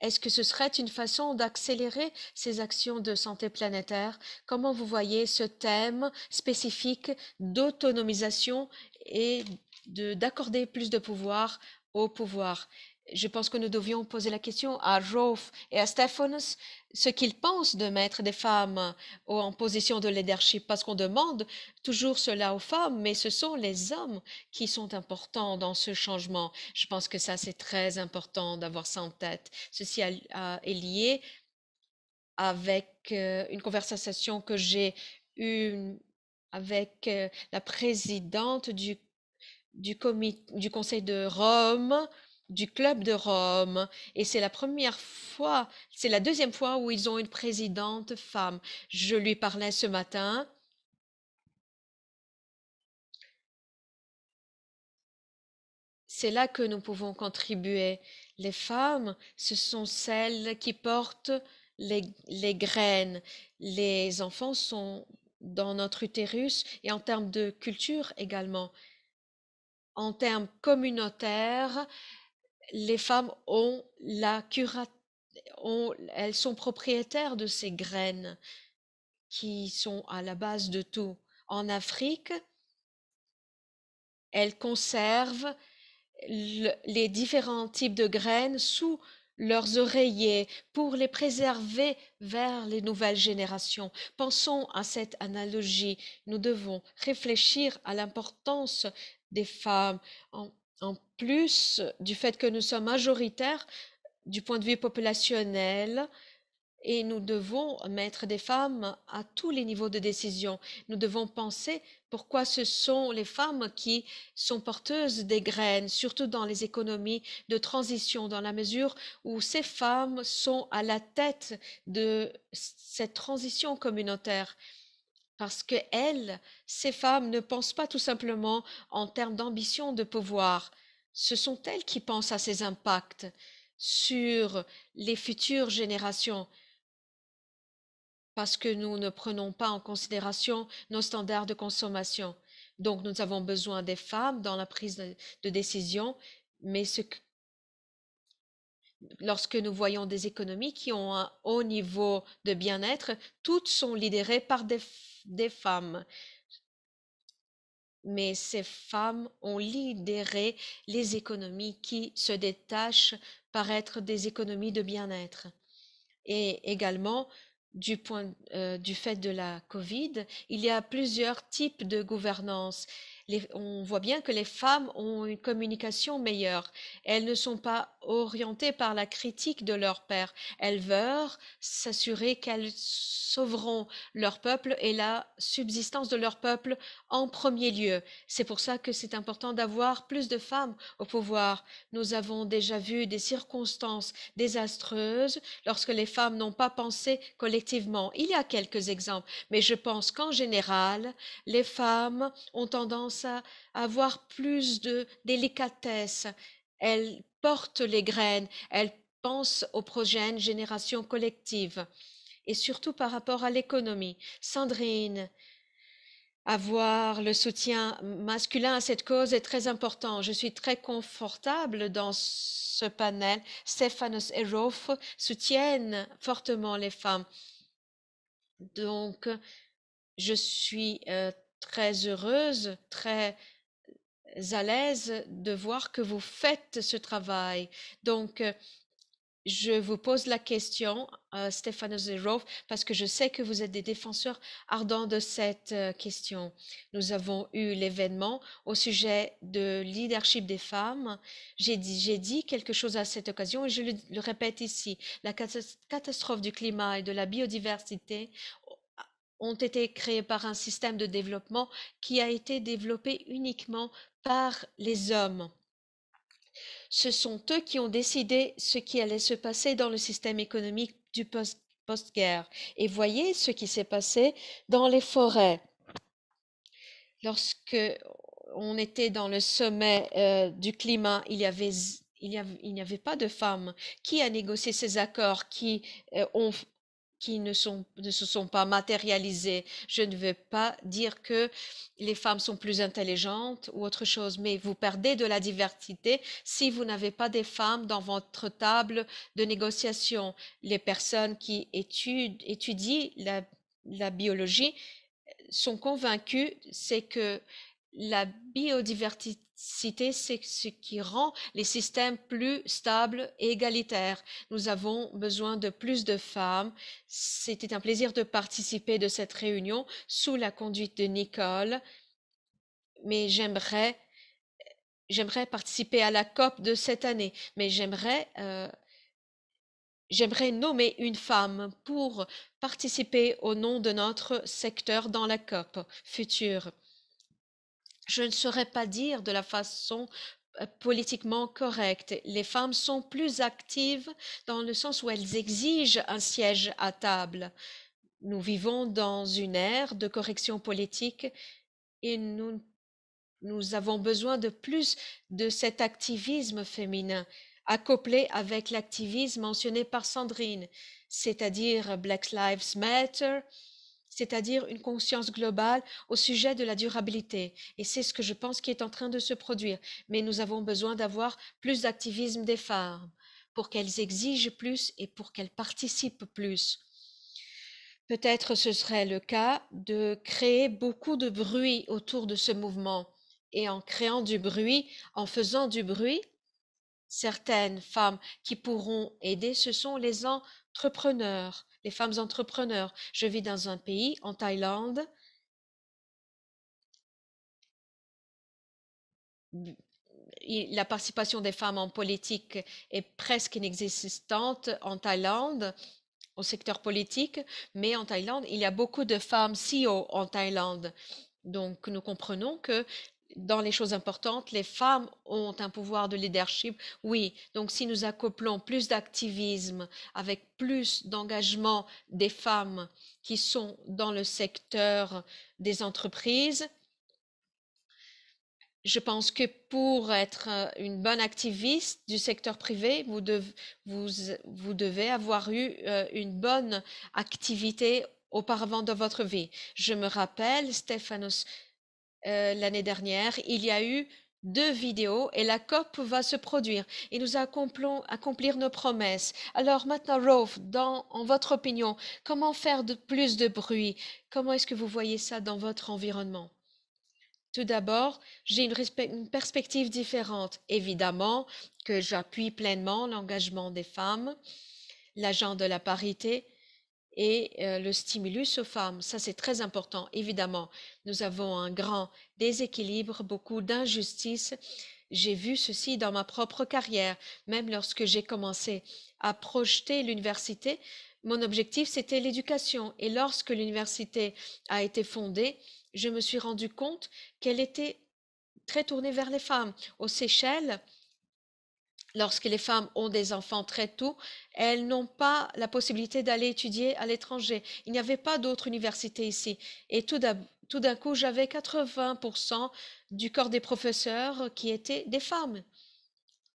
A: Est-ce que ce serait une façon d'accélérer ces actions de santé planétaire Comment vous voyez ce thème spécifique d'autonomisation et d'accorder plus de pouvoir au pouvoir. Je pense que nous devions poser la question à Rolf et à Stephanus ce qu'ils pensent de mettre des femmes en position de leadership, parce qu'on demande toujours cela aux femmes, mais ce sont les hommes qui sont importants dans ce changement. Je pense que ça, c'est très important d'avoir ça en tête. Ceci est lié avec euh, une conversation que j'ai eue avec euh, la présidente du du, Conseil de Rome, du Club de Rome. Et c'est la première fois, c'est la deuxième fois où ils ont une présidente femme. Je lui parlais ce matin. C'est là que nous pouvons contribuer. Les femmes, ce sont celles qui portent les, les graines. Les enfants sont dans notre utérus et en termes de culture également en termes communautaires, les femmes ont la elles sont propriétaires de ces graines qui sont à la base de tout. En Afrique, elles conservent les différents types de graines sous leurs oreillers pour les préserver vers les nouvelles générations. Pensons à cette analogie. Nous devons réfléchir à l'importance des femmes. En, plus du fait que nous sommes majoritaires du point de vue populationnel, et nous devons mettre des femmes à tous les niveaux de décision. Nous devons penser pourquoi ce sont les femmes qui sont porteuses des graines, surtout dans les économies de transition, dans la mesure où ces femmes sont à la tête de cette transition communautaire. Parce que elles, ces femmes, ne pensent pas tout simplement en termes d'ambition, de pouvoir. Ce sont elles qui pensent à ces impacts sur les futures générations. Parce que nous ne prenons pas en considération nos standards de consommation. Donc nous avons besoin des femmes dans la prise de décision, mais ce lorsque nous voyons des économies qui ont un haut niveau de bien-être, toutes sont lidérées par des, femmes. Mais ces femmes ont libéré les économies qui se détachent par être des économies de bien-être. Et également, du, point, euh, du fait de la COVID, il y a plusieurs types de gouvernance on voit bien que les femmes ont une communication meilleure. Elles ne sont pas orientées par la critique de leur père. Elles veulent s'assurer qu'elles sauveront leur peuple et la subsistance de leur peuple en premier lieu. C'est pour ça que c'est important d'avoir plus de femmes au pouvoir. Nous avons déjà vu des circonstances désastreuses lorsque les femmes n'ont pas pensé collectivement. Il y a quelques exemples, mais je pense qu'en général, les femmes ont tendance à avoir plus de délicatesse. Elle porte les graines, elle pense aux prochaines générations collectives et surtout par rapport à l'économie. Sandrine, avoir le soutien masculin à cette cause est très important. Je suis très confortable dans ce panel. Stephanos et Rolf soutiennent fortement les femmes. Donc, je suis euh, très heureuse, très à l'aise de voir que vous faites ce travail. Donc, je vous pose la question, euh, Stéphane Zerov, parce que je sais que vous êtes des défenseurs ardents de cette question. Nous avons eu l'événement au sujet de leadership des femmes. J'ai dit, dit, quelque chose à cette occasion et je le répète ici. La catastrophe du climat et de la biodiversité ont été créés par un système de développement qui a été développé uniquement par les hommes. Ce sont eux qui ont décidé ce qui allait se passer dans le système économique du post-guerre. Et voyez ce qui s'est passé dans les forêts. Lorsque on était dans le sommet euh, du climat, il n'y avait, pas de femmes. Qui a négocié ces accords qui euh, ont, qui ne, sont, ne se sont pas matérialisées. Je ne veux pas dire que les femmes sont plus intelligentes ou autre chose, mais vous perdez de la diversité si vous n'avez pas des femmes dans votre table de négociation. Les personnes qui étudient, la, la biologie sont convaincues, c'est que la biodiversité, c'est ce qui rend les systèmes plus stables et égalitaires. Nous avons besoin de plus de femmes. C'était un plaisir de participer de cette réunion sous la conduite de Nicole. Mais j'aimerais, participer à la COP de cette année. Mais j'aimerais, euh, j'aimerais nommer une femme pour participer au nom de notre secteur dans la COP future je ne saurais pas dire de la façon politiquement correcte. Les femmes sont plus actives dans le sens où elles exigent un siège à table. Nous vivons dans une ère de correction politique et nous, avons besoin de plus de cet activisme féminin, accouplé avec l'activisme mentionné par Sandrine, c'est-à-dire Black Lives Matter, c'est-à-dire une conscience globale au sujet de la durabilité. Et c'est ce que je pense qui est en train de se produire. Mais nous avons besoin d'avoir plus d'activisme des femmes pour qu'elles exigent plus et pour qu'elles participent plus. Peut-être ce serait le cas de créer beaucoup de bruit autour de ce mouvement. Et en créant du bruit, en faisant du bruit, certaines femmes qui pourront aider, ce sont les, entrepreneurs, les femmes entrepreneurs. Je vis dans un pays, en Thaïlande, mmh, la participation des femmes en politique est presque inexistante en Thaïlande, au secteur politique, mais en Thaïlande, il y a beaucoup de femmes CEO en Thaïlande. Donc, nous comprenons que dans les choses importantes, les femmes ont un pouvoir de leadership. Oui, donc si nous accouplons plus d'activisme avec plus d'engagement des femmes qui sont dans le secteur des entreprises, je pense que pour être euh, une bonne activiste du secteur privé, vous, devez, vous, vous devez avoir eu euh, une bonne activité auparavant dans votre vie. Je me rappelle, Stéphanos euh, l'année dernière, il y a eu deux vidéos et la COP va se produire et nous accomplons accomplir nos promesses. Alors maintenant, Rolf, dans, en votre opinion, comment faire de plus de bruit Comment est-ce que vous voyez ça dans votre environnement tout d'abord, j'ai une, perspective différente. Évidemment que j'appuie pleinement l'engagement des femmes, l'agent de la parité, et euh, le stimulus aux femmes. Ça, c'est très important, évidemment. Nous avons un grand déséquilibre, beaucoup d'injustices. J'ai vu ceci dans ma propre carrière, même lorsque j'ai commencé à projeter l'université. Mon objectif, c'était l'éducation. Et lorsque l'université a été fondée, je me suis rendu compte qu'elle était très tournée vers les femmes. Aux Seychelles, lorsque les femmes ont des enfants très tôt, elles n'ont pas la possibilité d'aller étudier à l'étranger. Il n'y avait pas d'autres universités ici. Et tout d'un coup, j'avais 80% du corps des professeurs qui étaient des femmes.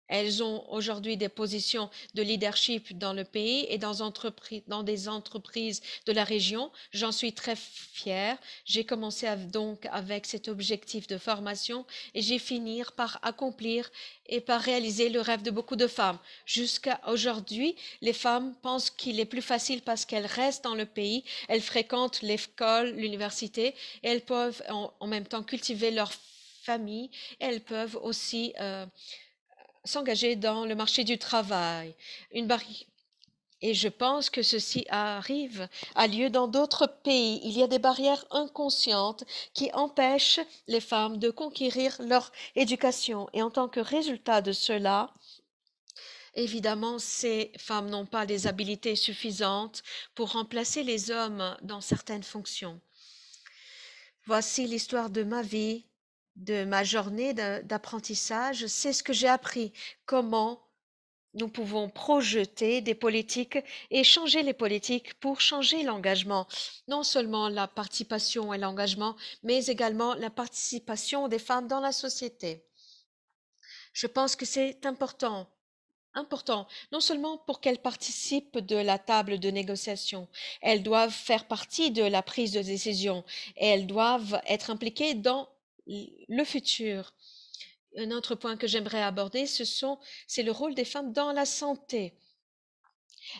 A: Elles ont aujourd'hui des positions de leadership dans le pays et dans, dans des entreprises de la région. J'en suis très fière. J'ai commencé donc avec cet objectif de formation et j'ai fini par accomplir et par réaliser le rêve de beaucoup de femmes. Jusqu'à aujourd'hui, les femmes pensent qu'il est plus facile parce qu'elles restent dans le pays, elles fréquentent l'école, l'université elles peuvent en, même temps cultiver leur famille. Elles peuvent aussi euh, s'engager dans le marché du travail. Une et je pense que ceci arrive, a lieu dans d'autres pays. Il y a des barrières inconscientes qui empêchent les femmes de conquérir leur éducation. Et en tant que résultat de cela, évidemment, ces femmes n'ont pas les habilités suffisantes pour remplacer les hommes dans certaines fonctions. Voici l'histoire de ma vie de ma journée d'apprentissage, c'est ce que j'ai appris, comment nous pouvons projeter des politiques et changer les politiques pour changer l'engagement, non seulement la participation et l'engagement, mais également la participation des femmes dans la société. Je pense que c'est important, important, non seulement pour qu'elles participent de la table de négociation, elles doivent faire partie de la prise de décision, et elles doivent être impliquées dans le futur. Un autre point que j'aimerais aborder, ce sont, c'est le rôle des femmes dans la santé.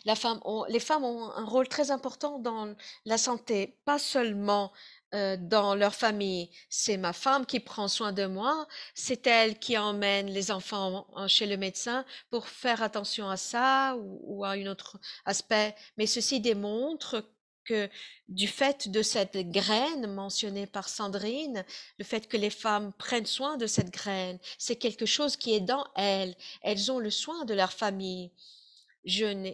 A: La femme les femmes ont un rôle très important dans la santé, pas seulement euh, dans leur famille. C'est ma femme qui prend soin de moi, c'est elle qui emmène les enfants chez le médecin pour faire attention à ça ou, à un autre aspect. Mais ceci démontre que du fait de cette graine mentionnée par Sandrine, le fait que les femmes prennent soin de cette graine, c'est quelque chose qui est dans elles. Elles ont le soin de leur famille. Je,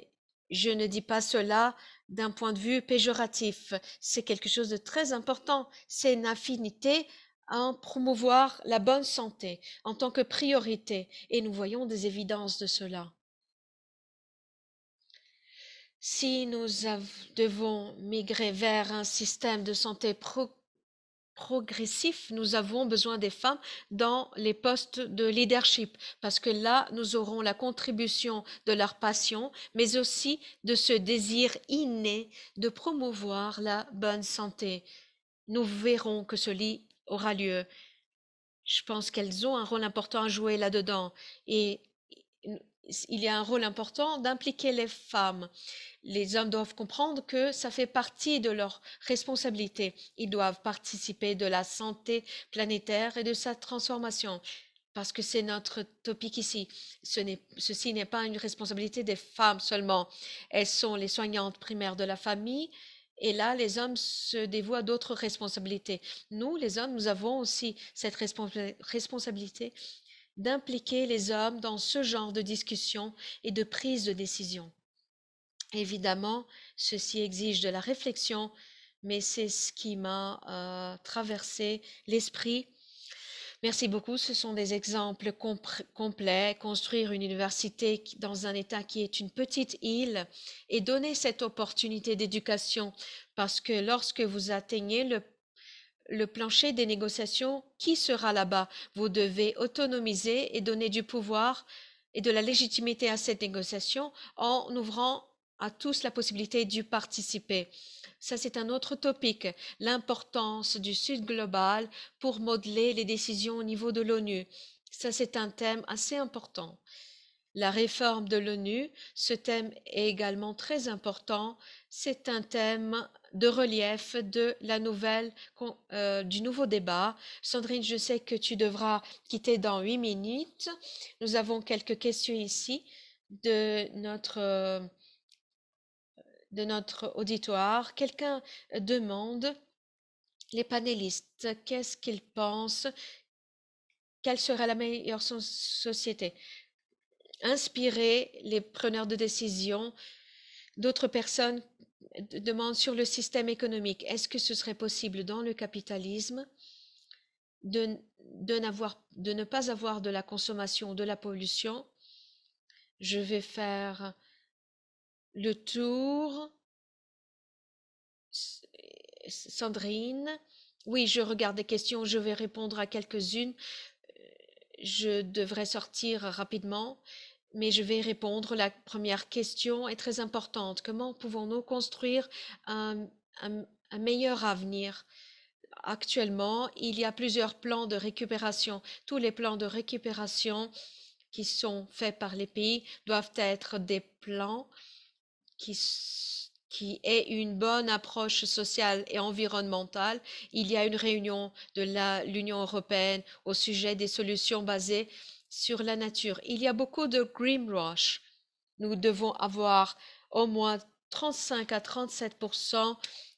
A: je ne dis pas cela d'un point de vue péjoratif. C'est quelque chose de très important. C'est une affinité à promouvoir la bonne santé en tant que priorité. Et nous voyons des évidences de cela. Si nous devons migrer vers un système de santé progressif, nous avons besoin des femmes dans les postes de leadership, parce que là, nous aurons la contribution de leur passion, mais aussi de ce désir inné de promouvoir la bonne santé. Nous verrons que ce lit aura lieu. Je pense qu'elles ont un rôle important à jouer là-dedans, et il y a un rôle important d'impliquer les femmes. Les hommes doivent comprendre que ça fait partie de leur responsabilité. Ils doivent participer de la santé planétaire et de sa transformation parce que c'est notre topic ici. ceci n'est pas une responsabilité des femmes seulement. Elles sont les soignantes primaires de la famille. Et là, les hommes se dévouent à d'autres responsabilités. Nous, les hommes, nous avons aussi cette responsabilité d'impliquer les hommes dans ce genre de discussion et de prise de décision. Évidemment, ceci exige de la réflexion, mais c'est ce qui m'a euh, traversé l'esprit. Merci beaucoup. Ce sont des exemples complets. Construire une université dans un État qui est une petite île et donner cette opportunité d'éducation parce que lorsque vous atteignez le le plancher des négociations, qui sera là-bas Vous devez autonomiser et donner du pouvoir et de la légitimité à cette négociation en ouvrant à tous la possibilité d'y participer. Ça, c'est un autre topic, l'importance du Sud global pour modeler les décisions au niveau de l'ONU. Ça, c'est un thème assez important. La réforme de l'ONU, ce thème est également très important. C'est un thème de relief de la nouvelle, euh, du nouveau débat. Sandrine, je sais que tu devras quitter dans huit minutes. Nous avons quelques questions ici de notre, euh, de notre auditoire. Quelqu'un demande les panélistes, qu'est-ce qu'ils pensent Quelle serait la meilleure société Inspirer les preneurs de décision, d'autres personnes demande sur le système économique. Est-ce que ce serait possible dans le capitalisme de, de, de ne pas avoir de la consommation, de la pollution Je vais faire le tour. Sandrine, oui, je regarde les questions, je vais répondre à quelques-unes. Euh, je devrais sortir rapidement mais je vais répondre. La première question est très importante. Comment pouvons-nous construire un, meilleur avenir Actuellement, il y a plusieurs plans de récupération. Tous les plans de récupération qui sont faits par les pays doivent être des plans qui, qui aient une bonne approche sociale et environnementale. Il y a une réunion de l'Union européenne au sujet des solutions basées sur la nature. Il y a beaucoup de greenwash. Nous devons avoir au moins 35 à 37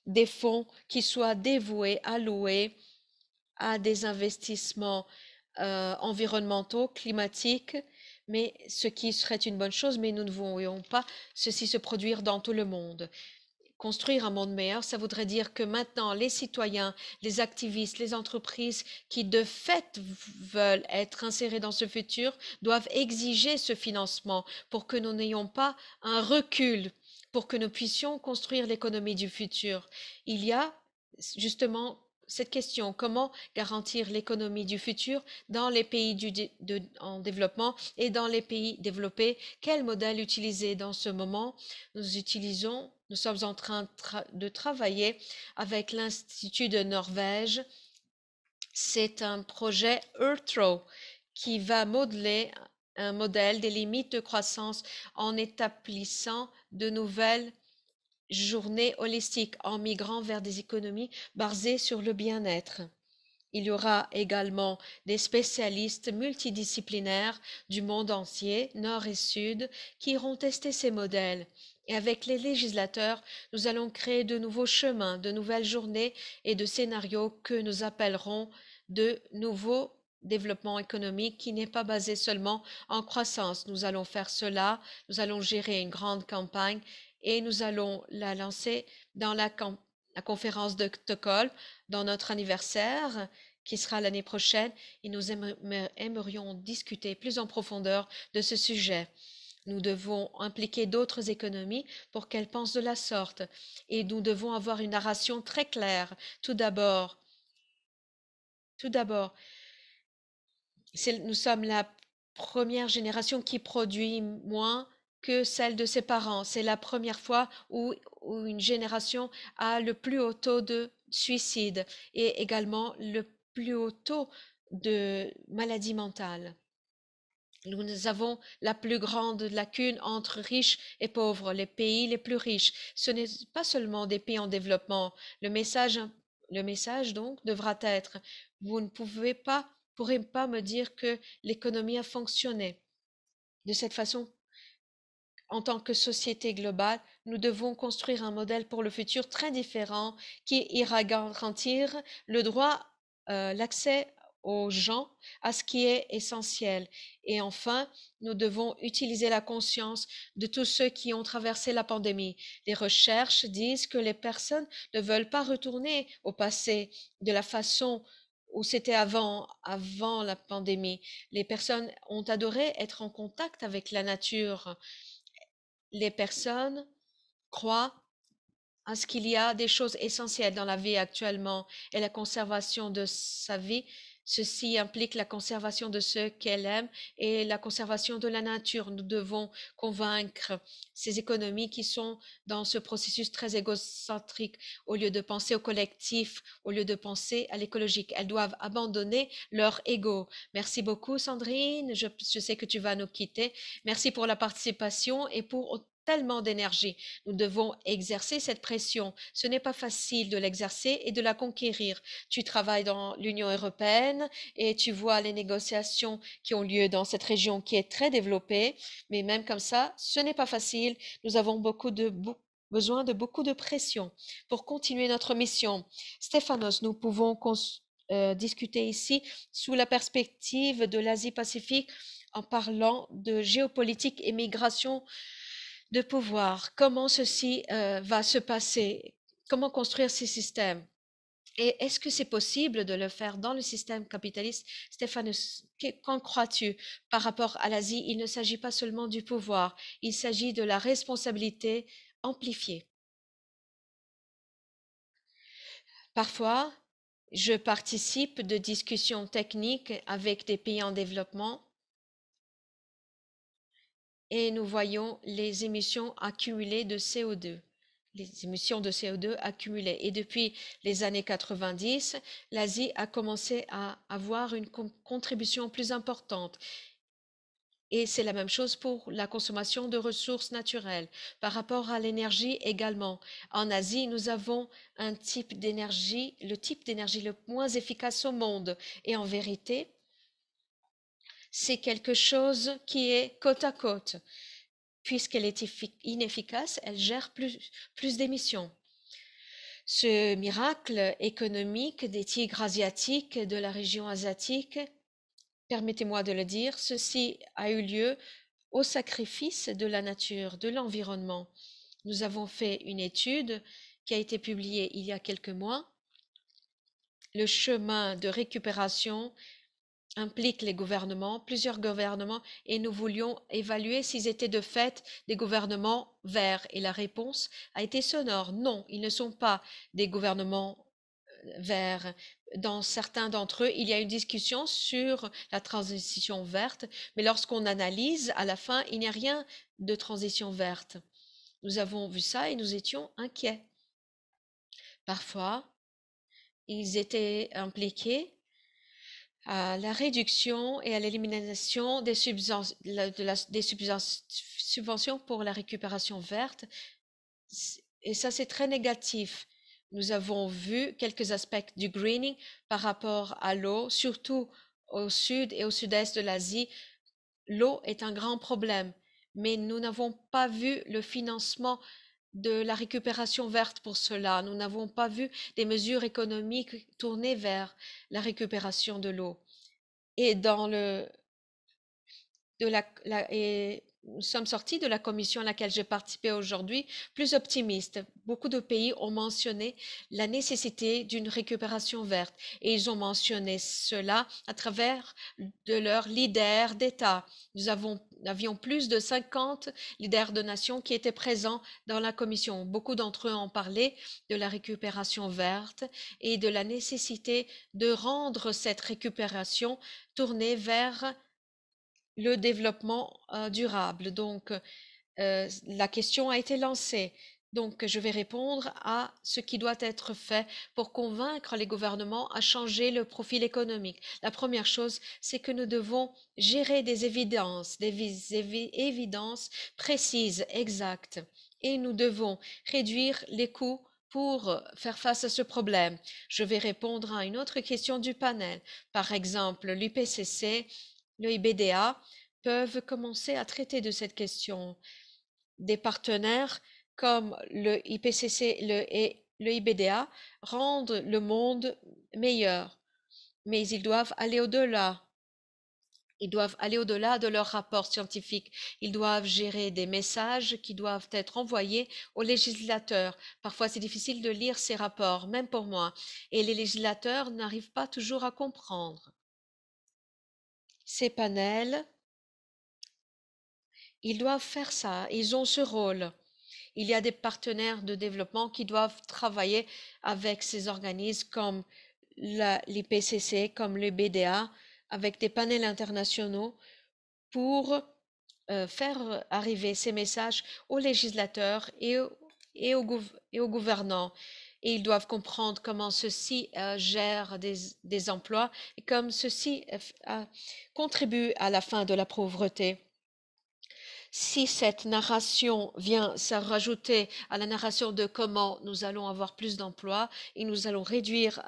A: des fonds qui soient dévoués, alloués à des investissements euh, environnementaux, climatiques, mais ce qui serait une bonne chose, mais nous ne voyons pas ceci se produire dans tout le monde construire un monde meilleur, ça voudrait dire que maintenant, les citoyens, les activistes, les entreprises qui de fait veulent être insérés dans ce futur doivent exiger ce financement pour que nous n'ayons pas un recul, pour que nous puissions construire l'économie du futur. Il y a justement cette question, comment garantir l'économie du futur dans les pays en développement et dans les pays développés Quel modèle utiliser dans ce moment Nous utilisons, nous sommes en train de travailler avec l'Institut de Norvège. C'est un projet EarthRow qui va modeler un modèle des limites de croissance en établissant de nouvelles journée holistique en migrant vers des économies basées sur le bien-être. Il y aura également des spécialistes multidisciplinaires du monde entier, nord et sud, qui iront tester ces modèles. Et avec les législateurs, nous allons créer de nouveaux chemins, de nouvelles journées et de scénarios que nous appellerons de nouveaux développements économiques qui n'est pas basé seulement en croissance. Nous allons faire cela, nous allons gérer une grande campagne et nous allons la lancer dans la, conférence de Stockholm, dans notre anniversaire qui sera l'année prochaine et nous aimerions discuter plus en profondeur de ce sujet. Nous devons impliquer d'autres économies pour qu'elles pensent de la sorte et nous devons avoir une narration très claire. Tout d'abord, tout d'abord, nous sommes la première génération qui produit moins que celle de ses parents. C'est la première fois où, une génération a le plus haut taux de suicide et également le plus haut taux de maladie mentale. Nous avons la plus grande lacune entre riches et pauvres, les pays les plus riches. Ce n'est pas seulement des pays en développement. Le message, le message donc devra être vous ne pouvez pas, pourrez pas me dire que l'économie a fonctionné. De cette façon, en tant que société globale, nous devons construire un modèle pour le futur très différent qui ira garantir le droit, euh, l'accès aux gens à ce qui est essentiel. Et enfin, nous devons utiliser la conscience de tous ceux qui ont traversé la pandémie. Les recherches disent que les personnes ne veulent pas retourner au passé de la façon où c'était avant, avant la pandémie. Les personnes ont adoré être en contact avec la nature, les personnes croient à ce qu'il y a des choses essentielles dans la vie actuellement et la conservation de sa vie Ceci implique la conservation de ce qu'elle aime et la conservation de la nature. Nous devons convaincre ces économies qui sont dans ce processus très égocentrique. Au lieu de penser au collectif, au lieu de penser à l'écologique, elles doivent abandonner leur ego. Merci beaucoup, Sandrine. Je, je sais que tu vas nous quitter. Merci pour la participation et pour tellement d'énergie. Nous devons exercer cette pression. Ce n'est pas facile de l'exercer et de la conquérir. Tu travailles dans l'Union européenne et tu vois les négociations qui ont lieu dans cette région qui est très développée, mais même comme ça, ce n'est pas facile. Nous avons beaucoup de besoin de beaucoup de pression pour continuer notre mission. Stéphanos, nous pouvons euh, discuter ici sous la perspective de l'Asie-Pacifique en parlant de géopolitique et migration de pouvoir, comment ceci euh, va se passer, comment construire ces systèmes. Et est-ce que c'est possible de le faire dans le système capitaliste Stéphane, qu'en crois-tu par rapport à l'Asie Il ne s'agit pas seulement du pouvoir, il s'agit de la responsabilité amplifiée. Parfois, je participe de discussions techniques avec des pays en développement et nous voyons les émissions accumulées de CO2 les émissions de CO2 accumulées. Et depuis les années 90, l'Asie a commencé à avoir une contribution plus importante. Et c'est la même chose pour la consommation de ressources naturelles. Par rapport à l'énergie également. En Asie, nous avons un type d'énergie, le type d'énergie le moins efficace au monde. Et en vérité, c'est quelque chose qui est côte à côte. Puisqu'elle est inefficace, elle gère plus, plus d'émissions. Ce miracle économique des tigres asiatiques, de la région asiatique, permettez-moi de le dire, ceci a eu lieu au sacrifice de la nature, de l'environnement. Nous avons fait une étude qui a été publiée il y a quelques mois, Le chemin de récupération impliquent les gouvernements, plusieurs gouvernements, et nous voulions évaluer s'ils étaient de fait des gouvernements verts. Et la réponse a été sonore. Non, ils ne sont pas des gouvernements euh, verts. Dans certains d'entre eux, il y a une discussion sur la transition verte, mais lorsqu'on analyse, à la fin, il n'y a rien de transition verte. Nous avons vu ça et nous étions inquiets. Parfois, ils étaient impliqués à la réduction et à l'élimination des, subventions pour la récupération verte. Et ça, c'est très négatif. Nous avons vu quelques aspects du greening par rapport à l'eau, surtout au sud et au sud-est de l'Asie. L'eau est un grand problème, mais nous n'avons pas vu le financement de la récupération verte pour cela. Nous n'avons pas vu des mesures économiques tournées vers la récupération de l'eau. Et dans le de la, la, et nous sommes sortis de la commission à laquelle j'ai participé aujourd'hui plus optimistes. Beaucoup de pays ont mentionné la nécessité d'une récupération verte et ils ont mentionné cela à travers de leurs leaders d'État. Nous avons, avions plus de 50 leaders de nations qui étaient présents dans la commission. Beaucoup d'entre eux ont parlé de la récupération verte et de la nécessité de rendre cette récupération tournée vers le développement euh, durable. Donc, euh, la question a été lancée. Donc, je vais répondre à ce qui doit être fait pour convaincre les gouvernements à changer le profil économique. La première chose, c'est que nous devons gérer des évidences, des évidences précises, exactes. Et nous devons réduire les coûts pour faire face à ce problème. Je vais répondre à une autre question du panel. Par exemple, l'UPCC le IBDA, peuvent commencer à traiter de cette question. Des partenaires comme le IPCC le, et le IBDA rendent le monde meilleur, mais ils doivent aller au-delà. Ils doivent aller au-delà de leurs rapports scientifiques. Ils doivent gérer des messages qui doivent être envoyés aux législateurs. Parfois, c'est difficile de lire ces rapports, même pour moi, et les législateurs n'arrivent pas toujours à comprendre ces panels, ils doivent faire ça, ils ont ce rôle. Il y a des partenaires de développement qui doivent travailler avec ces organismes comme l'IPCC, comme le BDA, avec des panels internationaux pour euh, faire arriver ces messages aux législateurs et aux gouvernants et ils doivent comprendre comment ceci euh, gère des, emplois et comme ceci euh, euh, contribue à la fin de la pauvreté. Si cette narration vient se rajouter à la narration de comment nous allons avoir plus d'emplois et nous allons réduire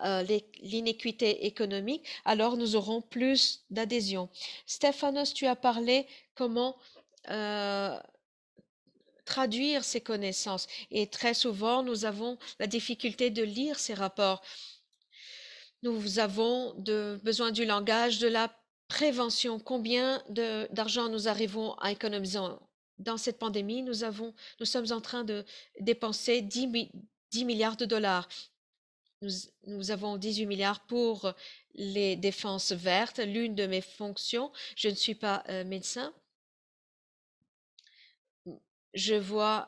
A: l'inéquité économique, alors nous aurons plus d'adhésion. Stéphanos, tu as parlé comment traduire ces connaissances. Et très souvent, nous avons la difficulté de lire ces rapports. Nous avons de, besoin du langage, de la prévention. Combien d'argent nous arrivons à économiser dans cette pandémie Nous, avons, nous sommes en train de dépenser 10, milliards de dollars. Nous, avons 18 milliards pour les défenses vertes, l'une de mes fonctions. Je ne suis pas euh, médecin, je vois,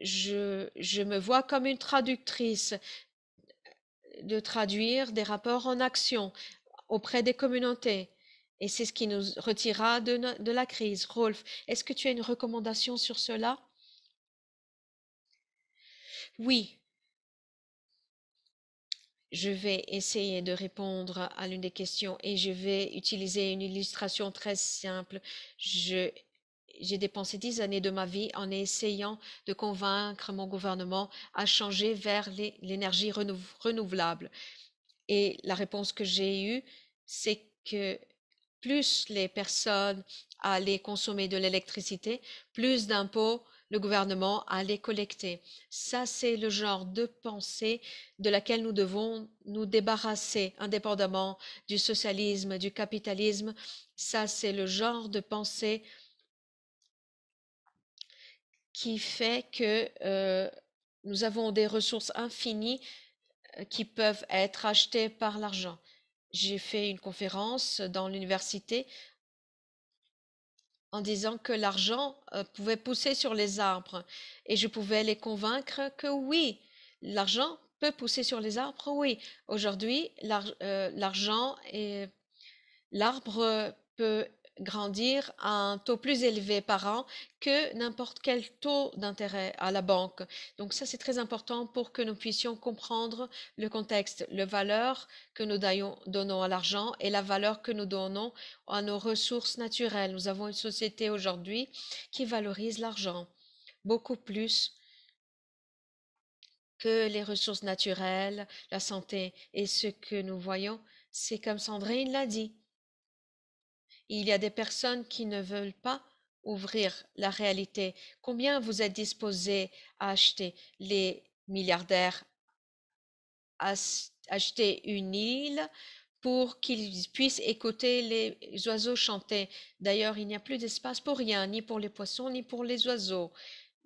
A: je, me vois comme une traductrice euh, de traduire des rapports en action auprès des communautés. Et c'est ce qui nous retirera de, de la crise. Rolf, est-ce que tu as une recommandation sur cela Oui. Je vais essayer de répondre à l'une des questions et je vais utiliser une illustration très simple. Je j'ai dépensé dix années de ma vie en essayant de convaincre mon gouvernement à changer vers l'énergie renouvelable. Et la réponse que j'ai eue, c'est que plus les personnes allaient consommer de l'électricité, plus d'impôts le gouvernement allait collecter. Ça, c'est le genre de pensée de laquelle nous devons nous débarrasser, indépendamment du socialisme, du capitalisme. Ça, c'est le genre de pensée qui fait que euh, nous avons des ressources infinies euh, qui peuvent être achetées par l'argent. J'ai fait une conférence dans l'université en disant que l'argent euh, pouvait pousser sur les arbres et je pouvais les convaincre que oui, l'argent peut pousser sur les arbres, oui. Aujourd'hui, l'argent et l'arbre peut grandir à un taux plus élevé par an que n'importe quel taux d'intérêt à la banque. Donc ça, c'est très important pour que nous puissions comprendre le contexte, la valeur que nous donnons à l'argent et la valeur que nous donnons à nos ressources naturelles. Nous avons une société aujourd'hui qui valorise l'argent beaucoup plus que les ressources naturelles, la santé. Et ce que nous voyons, c'est comme Sandrine l'a dit, il y a des personnes qui ne veulent pas ouvrir la réalité. Combien vous êtes disposé à acheter les milliardaires à acheter une île pour qu'ils puissent écouter les oiseaux chanter. D'ailleurs, il n'y a plus d'espace pour rien, ni pour les poissons, ni pour les oiseaux.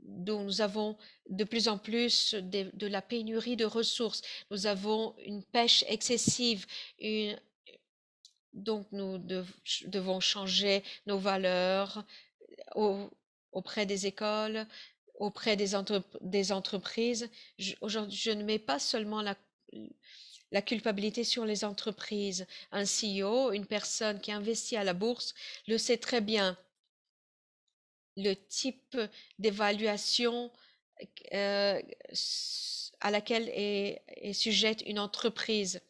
A: nous avons de plus en plus de, de la pénurie de ressources. Nous avons une pêche excessive, une, donc nous devons changer nos valeurs euh, auprès des écoles, auprès des, entreprises. aujourd'hui, je ne mets pas seulement la, culpabilité sur les entreprises. Un CEO, une personne qui investit à la bourse, le sait très bien. Le type d'évaluation euh, à laquelle est sujette une entreprise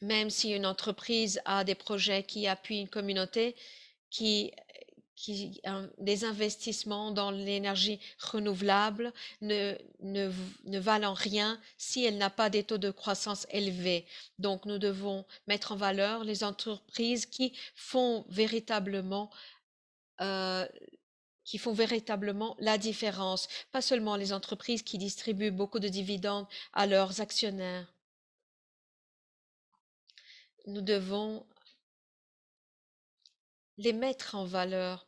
A: même si une entreprise a des projets qui appuient une communauté, qui, euh, des investissements dans l'énergie renouvelable ne, ne, valent rien si elle n'a pas des taux de croissance élevés. Donc, nous devons mettre en valeur les entreprises qui euh, qui font véritablement la différence, pas seulement les entreprises qui distribuent beaucoup de dividendes à leurs actionnaires nous devons les mettre en valeur.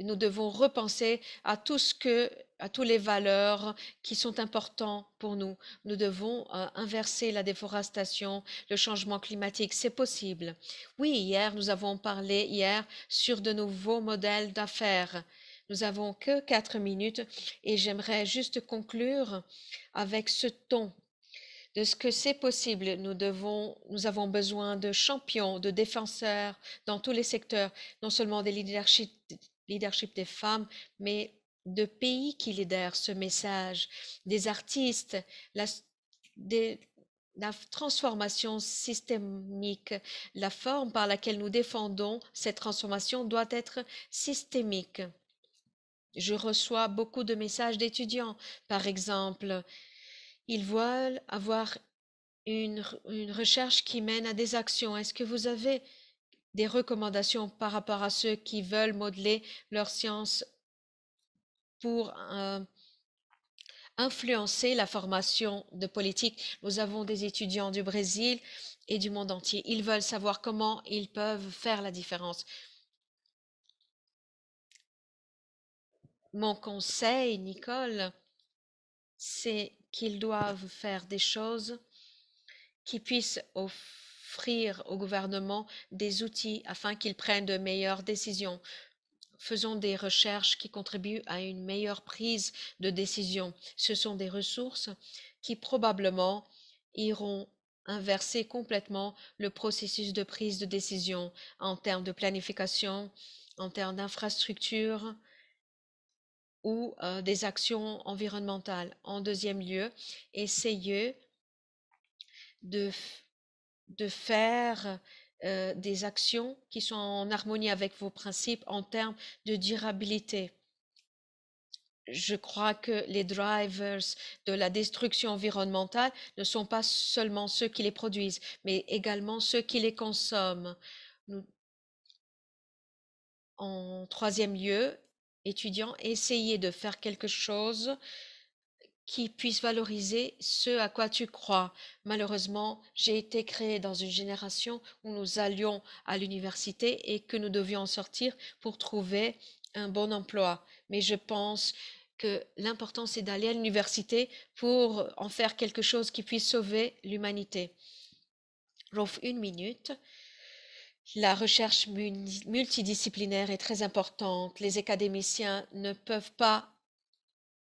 A: Nous devons repenser à tout ce que, à toutes les valeurs qui sont importantes pour nous. Nous devons euh, inverser la déforestation, le changement climatique. C'est possible. Oui, hier, nous avons parlé hier sur de nouveaux modèles d'affaires. Nous avons que quatre minutes et j'aimerais juste conclure avec ce ton de ce que c'est possible. Nous, avons besoin de champions, de défenseurs dans tous les secteurs, non seulement des leaderships des femmes, mais de pays qui lidèrent ce message, des artistes, la, la transformation systémique, la forme par laquelle nous défendons cette transformation doit être systémique. Je reçois beaucoup de messages d'étudiants, par exemple, ils veulent avoir une, recherche qui mène à des actions. Est-ce que vous avez des recommandations par rapport à ceux qui veulent modeler leur science pour euh, influencer la formation de politique. Nous avons des étudiants du Brésil et du monde entier. Ils veulent savoir comment ils peuvent faire la différence. Mon conseil, Nicole, c'est qu'ils doivent faire des choses qui puissent offrir au gouvernement des outils afin qu'ils prennent de meilleures décisions. Faisons des recherches qui contribuent à une meilleure prise de décision. Ce sont des ressources qui probablement iront inverser complètement le processus de prise de décision en termes de planification, en termes d'infrastructures, ou des actions environnementales. En deuxième lieu, essayez de, faire des actions qui sont en harmonie avec vos principes en termes de durabilité. Je crois que les drivers de la destruction environnementale ne sont pas seulement ceux qui les produisent, mais également ceux qui les consomment. en troisième lieu, Étudiant, essayer de faire quelque chose qui puisse valoriser ce à quoi tu crois. Malheureusement, j'ai été créée dans une génération où nous allions à l'université et que nous devions en sortir pour trouver un bon emploi. Mais je pense que l'important, c'est d'aller à l'université pour en faire quelque chose qui puisse sauver l'humanité. Rolf, une minute. La recherche multidisciplinaire est très importante. Les académiciens ne peuvent pas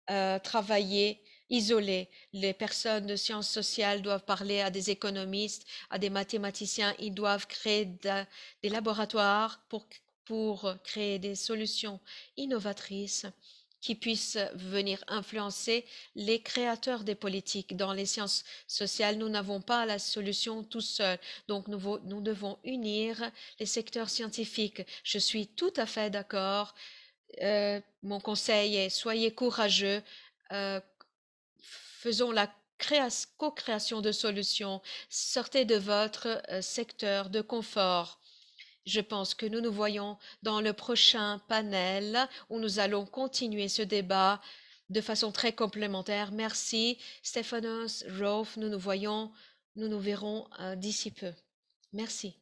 A: euh, travailler isolés. Les personnes de sciences sociales doivent parler à des économistes, à des mathématiciens. Ils doivent créer des laboratoires pour créer des solutions innovatrices qui puissent venir influencer les créateurs des politiques. Dans les sciences sociales, nous n'avons pas la solution tout seul. Donc, nous, nous devons unir les secteurs scientifiques. Je suis tout à fait d'accord. Euh, mon conseil est soyez courageux. Euh, faisons la co-création de solutions. Sortez de votre euh, secteur de confort je pense que nous nous voyons dans le prochain panel où nous allons continuer ce débat de façon très complémentaire. Merci, Stephanos, Rolf. Nous nous voyons, nous nous verrons euh, d'ici peu. Merci.